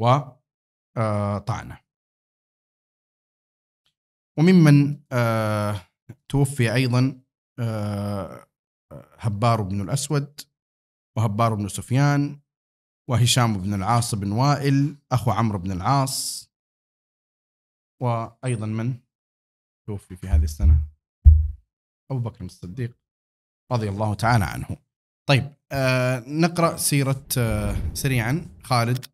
وطعنة آه، وممن آه، توفي أيضا آه، هبار بن الأسود وهبار بن سفيان وهشام بن العاص بن وائل أخو عمرو بن العاص وأيضا من توفي في هذه السنة أبو بكر الصديق رضي الله تعالى عنه طيب آه نقرا سيره آه سريعا خالد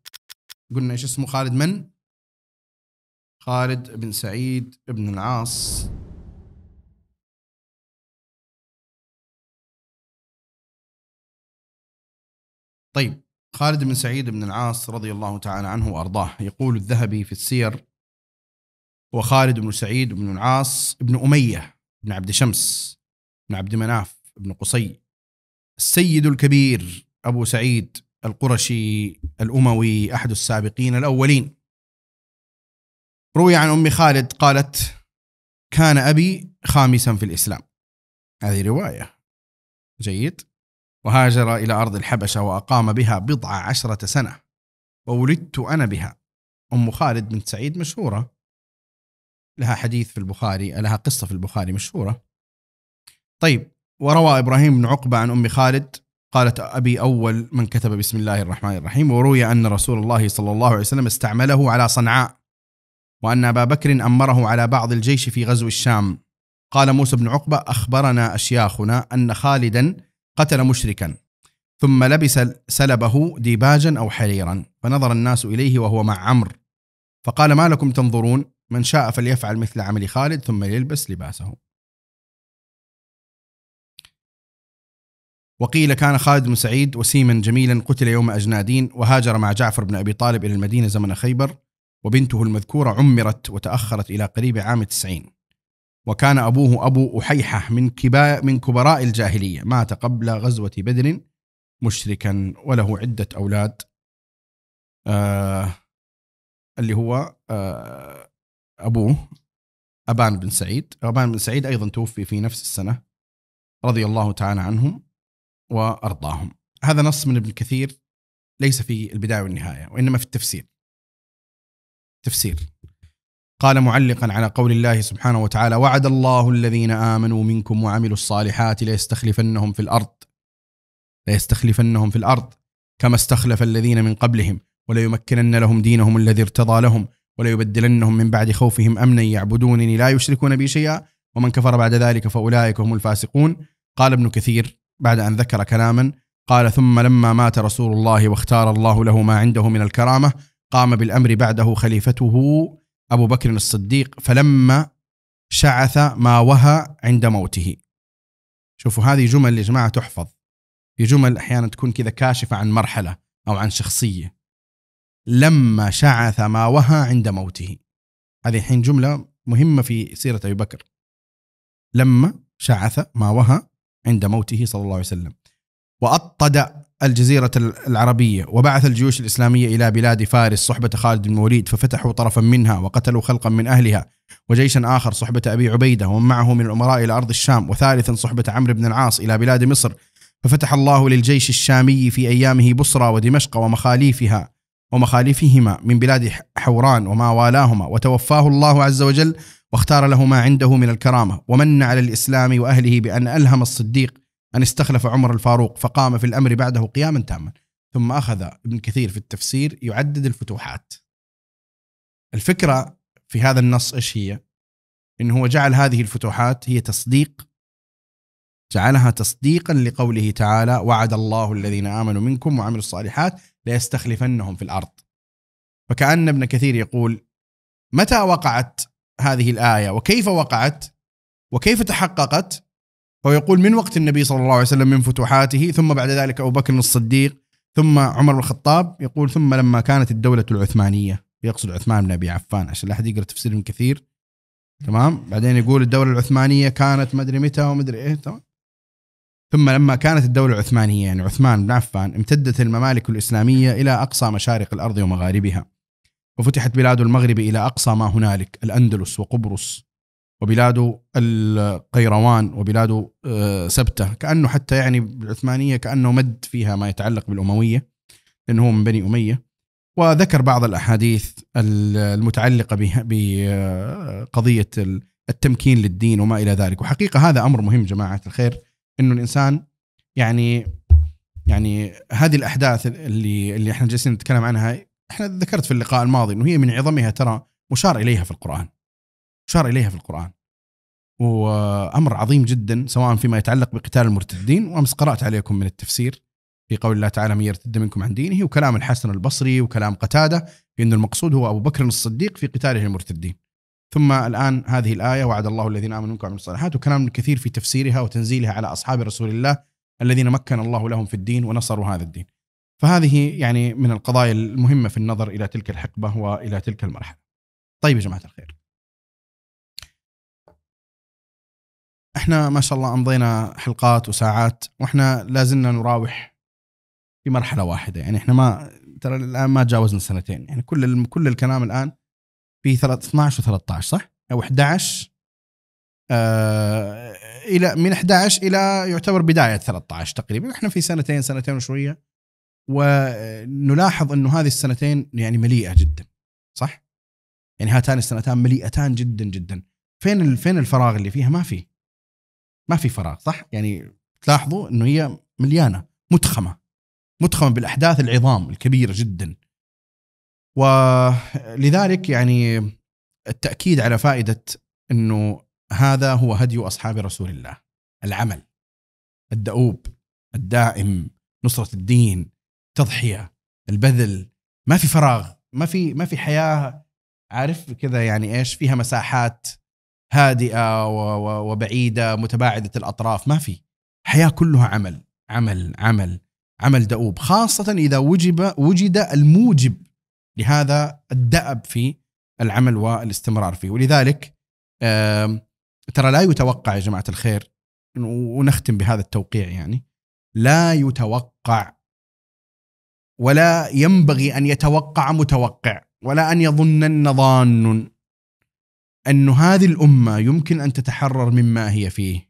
قلنا ايش اسمه خالد من خالد بن سعيد بن العاص طيب خالد بن سعيد بن العاص رضي الله تعالى عنه وارضاه يقول الذهبي في السير وخالد بن سعيد بن العاص بن اميه بن عبد شمس بن عبد مناف بن قصي السيد الكبير أبو سعيد القرشي الأموي أحد السابقين الأولين روي عن أم خالد قالت كان أبي خامسا في الإسلام هذه رواية جيد وهاجر إلى أرض الحبشة وأقام بها بضع عشرة سنة وولدت أنا بها أم خالد بنت سعيد مشهورة لها حديث في البخاري لها قصة في البخاري مشهورة طيب وروى ابراهيم بن عقبه عن ام خالد قالت ابي اول من كتب بسم الله الرحمن الرحيم وروي ان رسول الله صلى الله عليه وسلم استعمله على صنعاء وان ابا بكر امره على بعض الجيش في غزو الشام قال موسى بن عقبه اخبرنا اشياخنا ان خالدا قتل مشركا ثم لبس سلبه ديباجا او حريرا فنظر الناس اليه وهو مع عمرو فقال ما لكم تنظرون من شاء فليفعل مثل عمل خالد ثم يلبس لباسه وقيل كان خالد بن سعيد وسيما جميلا قتل يوم أجنادين وهاجر مع جعفر بن أبي طالب إلى المدينة زمن خيبر وبنته المذكورة عمرت وتأخرت إلى قريب عام 90 وكان أبوه أبو أحيحة من, من كبراء الجاهلية مات قبل غزوة بدر مشركا وله عدة أولاد آه اللي هو آه أبوه أبان بن سعيد أبان بن سعيد أيضا توفي في نفس السنة رضي الله تعالى عنهم وارضاهم. هذا نص من ابن كثير ليس في البدايه والنهايه وانما في التفسير. تفسير قال معلقا على قول الله سبحانه وتعالى: وعد الله الذين امنوا منكم وعملوا الصالحات ليستخلفنهم في الارض ليستخلفنهم في الارض كما استخلف الذين من قبلهم وليمكنن لهم دينهم الذي ارتضى لهم وليبدلنهم من بعد خوفهم امنا يعبدونني لا يشركون بي شيئا ومن كفر بعد ذلك فاولئك هم الفاسقون قال ابن كثير بعد أن ذكر كلاما قال ثم لما مات رسول الله واختار الله له ما عنده من الكرامة قام بالأمر بعده خليفته أبو بكر الصديق فلما شعث ما وهى عند موته شوفوا هذه جمل يا جماعة تحفظ في جمل أحيانا تكون كذا كاشفة عن مرحلة أو عن شخصية لما شعث ما وهى عند موته هذه الحين جملة مهمة في سيرة أبي بكر لما شعث ما وهى عند موته صلى الله عليه وسلم وأطد الجزيرة العربية وبعث الجيوش الإسلامية إلى بلاد فارس صحبة خالد بن الوليد ففتحوا طرفا منها وقتلوا خلقا من أهلها وجيشا آخر صحبة أبي عبيدة ومن معه من الأمراء إلى أرض الشام وثالثا صحبة عمرو بن العاص إلى بلاد مصر ففتح الله للجيش الشامي في أيامه بصرى ودمشق ومخاليفها ومخالفهما من بلاد حوران وما والاهما وتوفاه الله عز وجل واختار له ما عنده من الكرامه ومن على الاسلام واهله بان الهم الصديق ان استخلف عمر الفاروق فقام في الامر بعده قياما تاما ثم اخذ ابن كثير في التفسير يعدد الفتوحات. الفكره في هذا النص ايش هي؟ انه هو جعل هذه الفتوحات هي تصديق جعلها تصديقا لقوله تعالى وعد الله الذين امنوا منكم وعملوا الصالحات ليستخلفنهم في الارض. فكان ابن كثير يقول متى وقعت هذه الآية وكيف وقعت وكيف تحققت هو يقول من وقت النبي صلى الله عليه وسلم من فتوحاته ثم بعد ذلك أبو بكر الصديق ثم عمر الخطاب يقول ثم لما كانت الدولة العثمانية يقصد عثمان بن أبي عفان عشان لا أحد يقرأ تفسير كثير تمام بعدين يقول الدولة العثمانية كانت مدري متى ومدري إيه تمام ثم لما كانت الدولة العثمانية يعني عثمان بن عفان امتدت الممالك الإسلامية إلى أقصى مشارق الأرض ومغاربها وفتحت بلاد المغرب إلى أقصى ما هنالك الأندلس وقبرص وبلاد القيروان وبلاد آه، سبتة كأنه حتى يعني العثمانية كأنه مد فيها ما يتعلق بالأموية لأنه هو من بني أمية وذكر بعض الأحاديث المتعلقة بقضية آه، التمكين للدين وما إلى ذلك وحقيقة هذا أمر مهم جماعة الخير أنه الإنسان يعني يعني هذه الأحداث اللي اللي احنا جالسين نتكلم عنها احنا ذكرت في اللقاء الماضي انه هي من عظمها ترى مشار اليها في القران مشار اليها في القران وامر عظيم جدا سواء فيما يتعلق بقتال المرتدين وامس قرات عليكم من التفسير في قول الله تعالى من يرتد منكم عن دينه وكلام الحسن البصري وكلام قتاده ان المقصود هو ابو بكر الصديق في قتاله المرتدين ثم الان هذه الايه وعد الله الذين امنوا منكم وعملوا الصالحات وكلام كثير في تفسيرها وتنزيلها على اصحاب رسول الله الذين مكن الله لهم في الدين ونصروا هذا الدين فهذه يعني من القضايا المهمه في النظر الى تلك الحقبه والى تلك المرحله. طيب يا جماعه الخير. احنا ما شاء الله امضينا حلقات وساعات واحنا لا زلنا نراوح في مرحله واحده يعني احنا ما ترى الان ما تجاوزنا سنتين يعني كل ال... كل الكلام الان في 12 و13 صح؟ او 11 آه الى من 11 الى يعتبر بدايه 13 تقريبا احنا في سنتين سنتين وشويه ونلاحظ انه هذه السنتين يعني مليئه جدا صح؟ يعني هاتان السنتان مليئتان جدا جدا فين فين الفراغ اللي فيها؟ ما في ما في فراغ صح؟ يعني تلاحظوا انه هي مليانه متخمه متخمه بالاحداث العظام الكبيره جدا ولذلك يعني التاكيد على فائده انه هذا هو هدي اصحاب رسول الله العمل الدؤوب الدائم نصره الدين تضحيه البذل ما في فراغ ما في ما في حياه عارف كذا يعني ايش فيها مساحات هادئه وبعيده متباعده الاطراف ما في حياه كلها عمل عمل عمل عمل دؤوب خاصه اذا وجب وجد الموجب لهذا الدأب في العمل والاستمرار فيه ولذلك ترى لا يتوقع يا جماعه الخير ونختم بهذا التوقيع يعني لا يتوقع ولا ينبغي ان يتوقع متوقع ولا ان يظنن ظان ان هذه الامه يمكن ان تتحرر مما هي فيه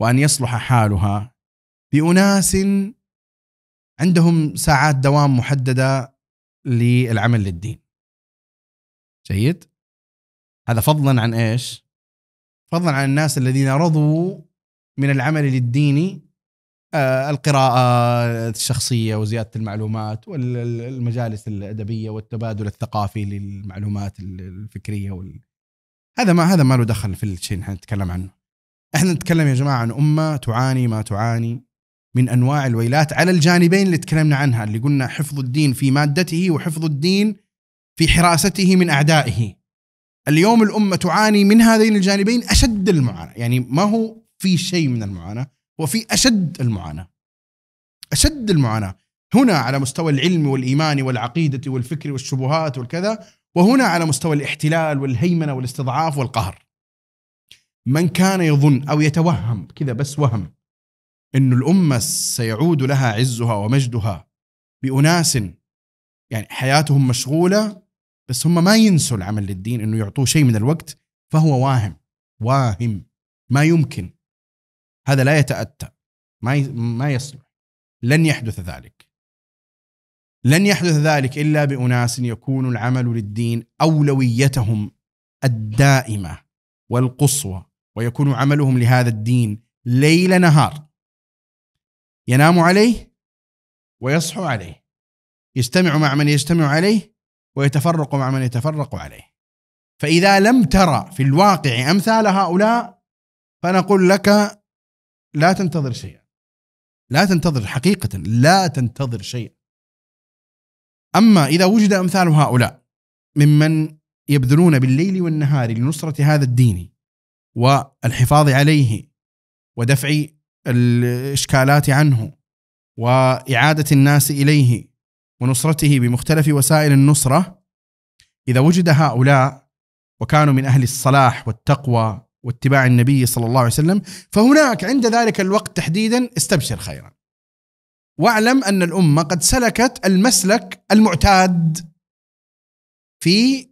وان يصلح حالها باناس عندهم ساعات دوام محدده للعمل للدين جيد هذا فضلا عن ايش فضلا عن الناس الذين رضوا من العمل للدين آه، القراءة الشخصية وزيادة المعلومات والمجالس الأدبية والتبادل الثقافي للمعلومات الفكرية وال... هذا ما هذا ما له دخل في الشيء اللي نتكلم عنه. احنا نتكلم يا جماعة عن أمة تعاني ما تعاني من أنواع الويلات على الجانبين اللي تكلمنا عنها اللي قلنا حفظ الدين في مادته وحفظ الدين في حراسته من أعدائه. اليوم الأمة تعاني من هذين الجانبين أشد المعاناة يعني ما هو في شيء من المعاناة وفي اشد المعاناه. اشد المعاناه هنا على مستوى العلم والايمان والعقيده والفكر والشبهات والكذا وهنا على مستوى الاحتلال والهيمنه والاستضعاف والقهر. من كان يظن او يتوهم كذا بس وهم انه الامه سيعود لها عزها ومجدها باناس يعني حياتهم مشغوله بس هم ما ينسوا العمل للدين انه يعطوه شيء من الوقت فهو واهم واهم ما يمكن هذا لا يتأتى ما ما يصلح لن يحدث ذلك لن يحدث ذلك إلا بأناس يكون العمل للدين أولويتهم الدائمة والقصوى ويكون عملهم لهذا الدين ليل نهار ينام عليه ويصحو عليه يجتمع مع من يجتمع عليه ويتفرق مع من يتفرق عليه فإذا لم ترى في الواقع أمثال هؤلاء فنقول لك لا تنتظر شيئا لا تنتظر حقيقة لا تنتظر شيئا أما إذا وجد أمثال هؤلاء ممن يبذلون بالليل والنهار لنصرة هذا الدين والحفاظ عليه ودفع الإشكالات عنه وإعادة الناس إليه ونصرته بمختلف وسائل النصرة إذا وجد هؤلاء وكانوا من أهل الصلاح والتقوى واتباع النبي صلى الله عليه وسلم فهناك عند ذلك الوقت تحديدا استبشر خيرا واعلم أن الأمة قد سلكت المسلك المعتاد في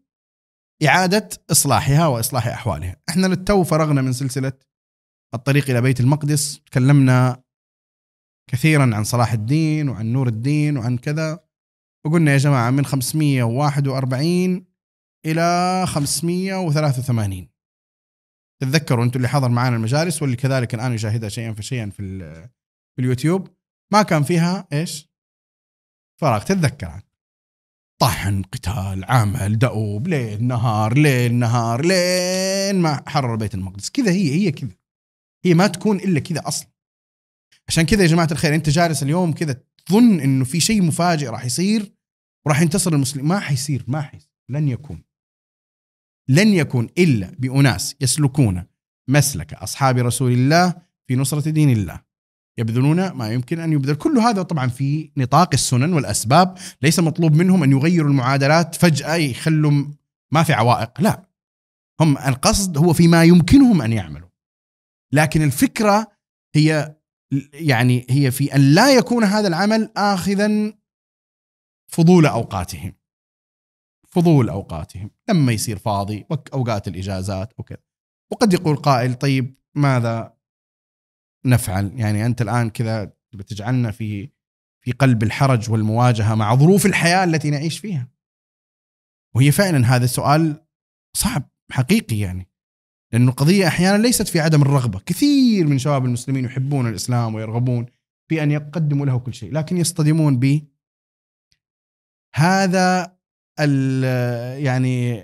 إعادة إصلاحها وإصلاح أحوالها احنا للتو فرغنا من سلسلة الطريق إلى بيت المقدس تكلمنا كثيرا عن صلاح الدين وعن نور الدين وعن كذا وقلنا يا جماعة من 541 إلى 583 تتذكروا انتم اللي حضر معانا المجالس واللي كذلك الان يشاهدها شيئا فشيئا في, في اليوتيوب ما كان فيها ايش؟ فراغ تتذكر طحن قتال عمل دؤوب ليل نهار ليل نهار لين ما حرر بيت المقدس كذا هي هي كذا هي ما تكون الا كذا اصلا عشان كذا يا جماعه الخير انت جالس اليوم كذا تظن انه في شيء مفاجئ راح يصير وراح ينتصر المسلمين ما حيصير ما حيصير لن يكون لن يكون إلا بأناس يسلكون مسلك أصحاب رسول الله في نصرة دين الله يبذلون ما يمكن أن يبذل كل هذا طبعا في نطاق السنن والأسباب ليس مطلوب منهم أن يغيروا المعادلات فجأة يخلوا ما في عوائق لا هم القصد هو فيما يمكنهم أن يعملوا لكن الفكرة هي يعني هي في أن لا يكون هذا العمل آخذا فضول أوقاتهم فضول اوقاتهم لما يصير فاضي اوقات الاجازات وكذا وقد يقول قائل طيب ماذا نفعل يعني انت الان كذا بتجعلنا في في قلب الحرج والمواجهه مع ظروف الحياه التي نعيش فيها وهي فعلا هذا السؤال صعب حقيقي يعني لأن القضية أحيانا ليست في عدم الرغبة كثير من شباب المسلمين يحبون الإسلام ويرغبون في أن يقدموا له كل شيء لكن يصطدمون ب هذا يعني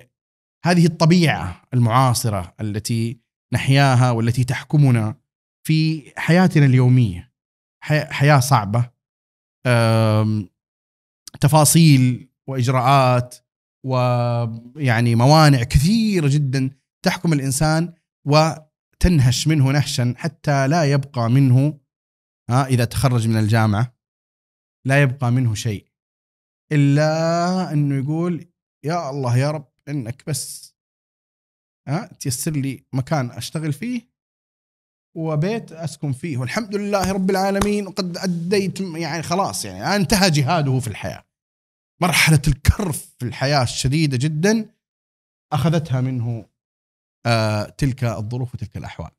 هذه الطبيعه المعاصره التي نحياها والتي تحكمنا في حياتنا اليوميه حياه صعبه تفاصيل واجراءات ويعني موانع كثيره جدا تحكم الانسان وتنهش منه نهشا حتى لا يبقى منه ها آه، اذا تخرج من الجامعه لا يبقى منه شيء الا انه يقول يا الله يا رب انك بس ها تيسر لي مكان اشتغل فيه وبيت اسكن فيه والحمد لله رب العالمين وقد اديت يعني خلاص يعني انتهى جهاده في الحياه مرحله الكرف في الحياه الشديده جدا اخذتها منه آه، تلك الظروف وتلك الاحوال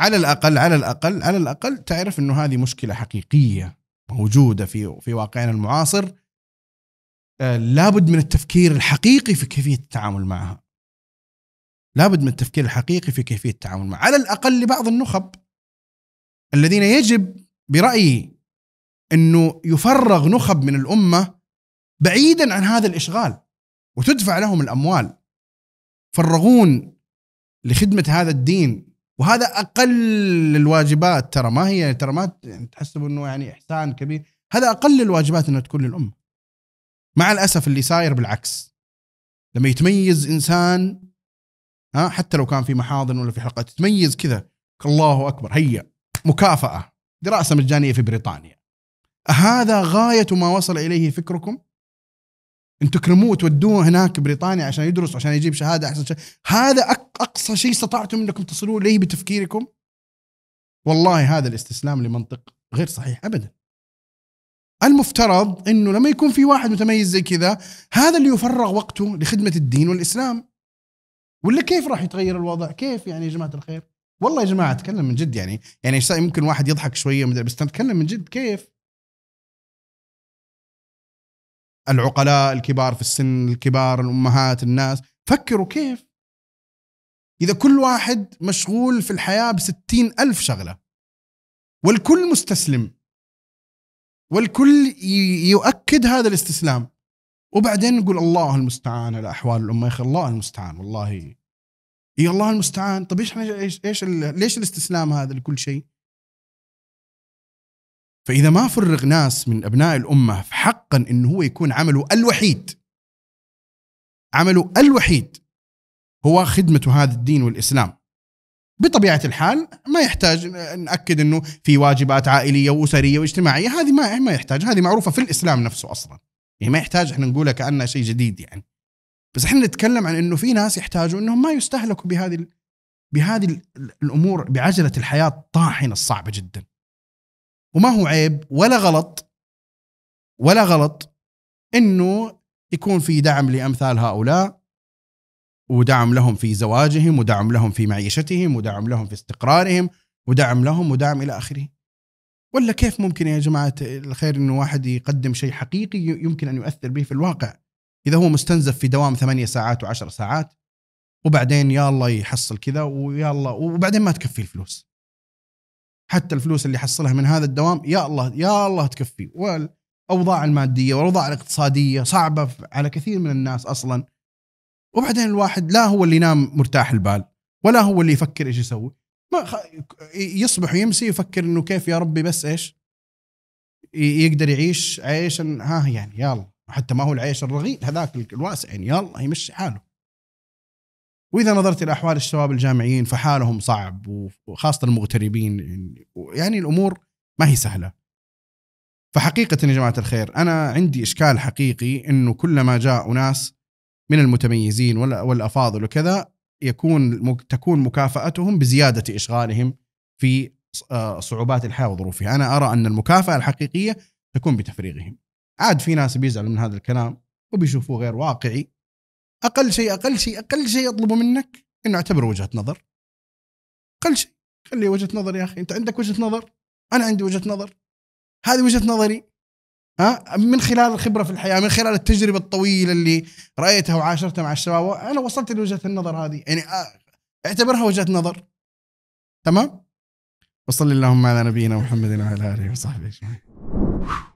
على الاقل على الاقل على الاقل تعرف انه هذه مشكله حقيقيه موجوده في في واقعنا المعاصر آه، لابد من التفكير الحقيقي في كيفيه التعامل معها لابد من التفكير الحقيقي في كيفيه التعامل معها على الاقل لبعض النخب الذين يجب برايي انه يفرغ نخب من الامه بعيدا عن هذا الاشغال وتدفع لهم الاموال فرغون لخدمه هذا الدين وهذا اقل الواجبات ترى ما هي ترى ما تحسب انه يعني احسان كبير هذا اقل الواجبات انها تكون للامه مع الاسف اللي صاير بالعكس لما يتميز انسان ها حتى لو كان في محاضن ولا في حلقات تتميز كذا الله اكبر هيا مكافاه دراسه مجانيه في بريطانيا هذا غايه ما وصل اليه فكركم انتم تكرموه تودوه هناك بريطانيا عشان يدرس عشان يجيب شهاده احسن شيء هذا اقصى شيء استطعتم انكم تصلوا اليه بتفكيركم والله هذا الاستسلام لمنطق غير صحيح ابدا المفترض انه لما يكون في واحد متميز زي كذا هذا اللي يفرغ وقته لخدمه الدين والاسلام ولا كيف راح يتغير الوضع كيف يعني يا جماعه الخير والله يا جماعه اتكلم من جد يعني يعني ممكن واحد يضحك شويه بس تتكلم من جد كيف العقلاء الكبار في السن الكبار الامهات الناس فكروا كيف اذا كل واحد مشغول في الحياه بستين الف شغله والكل مستسلم والكل يؤكد هذا الاستسلام وبعدين نقول الله المستعان على احوال الامه يا اخي الله المستعان والله اي الله المستعان طيب ايش ايش ايش ليش الاستسلام هذا لكل شيء؟ فاذا ما فرغ ناس من ابناء الامه حقا انه هو يكون عمله الوحيد عمله الوحيد هو خدمة هذا الدين والإسلام بطبيعة الحال ما يحتاج نأكد أنه في واجبات عائلية وأسرية واجتماعية هذه ما ما يحتاج هذه معروفة في الإسلام نفسه أصلا يعني ما يحتاج احنا نقولها كأنها شيء جديد يعني بس احنا نتكلم عن أنه في ناس يحتاجوا أنهم ما يستهلكوا بهذه بهذه الأمور بعجلة الحياة الطاحنة الصعبة جدا وما هو عيب ولا غلط ولا غلط انه يكون في دعم لامثال هؤلاء ودعم لهم في زواجهم ودعم لهم في معيشتهم ودعم لهم في استقرارهم ودعم لهم ودعم الى اخره ولا كيف ممكن يا جماعه الخير انه واحد يقدم شيء حقيقي يمكن ان يؤثر به في الواقع اذا هو مستنزف في دوام ثمانية ساعات وعشر ساعات وبعدين يا الله يحصل كذا ويا الله وبعدين ما تكفي الفلوس حتى الفلوس اللي حصلها من هذا الدوام يا الله يا الله تكفي والاوضاع الماديه والاوضاع الاقتصاديه صعبه على كثير من الناس اصلا وبعدين الواحد لا هو اللي ينام مرتاح البال ولا هو اللي يفكر ايش يسوي ما خ... يصبح ويمسي يفكر انه كيف يا ربي بس ايش يقدر يعيش عيشا ها يعني يلا حتى ما هو العيش الرغيد هذاك الواسع يعني يلا يمشي حاله واذا نظرت الى احوال الشباب الجامعيين فحالهم صعب وخاصه المغتربين يعني الامور ما هي سهله. فحقيقه يا جماعه الخير انا عندي اشكال حقيقي انه كلما جاء ناس من المتميزين والافاضل وكذا يكون تكون مكافاتهم بزياده اشغالهم في آه، صعوبات الحياه وظروفها، انا ارى ان المكافاه الحقيقيه تكون بتفريغهم. عاد في ناس بيزعلوا من هذا الكلام وبيشوفوه غير واقعي اقل شيء اقل شيء اقل شيء اطلبه منك انه اعتبره وجهه نظر اقل شيء خلي وجهه نظر يا اخي انت عندك وجهه نظر انا عندي وجهه نظر هذه وجهه نظري ها من خلال الخبره في الحياه من خلال التجربه الطويله اللي رايتها وعاشرتها مع الشباب انا وصلت لوجهه النظر هذه يعني آه، اعتبرها وجهه نظر تمام وصلي اللهم على نبينا محمد وعلى اله وصحبه اجمعين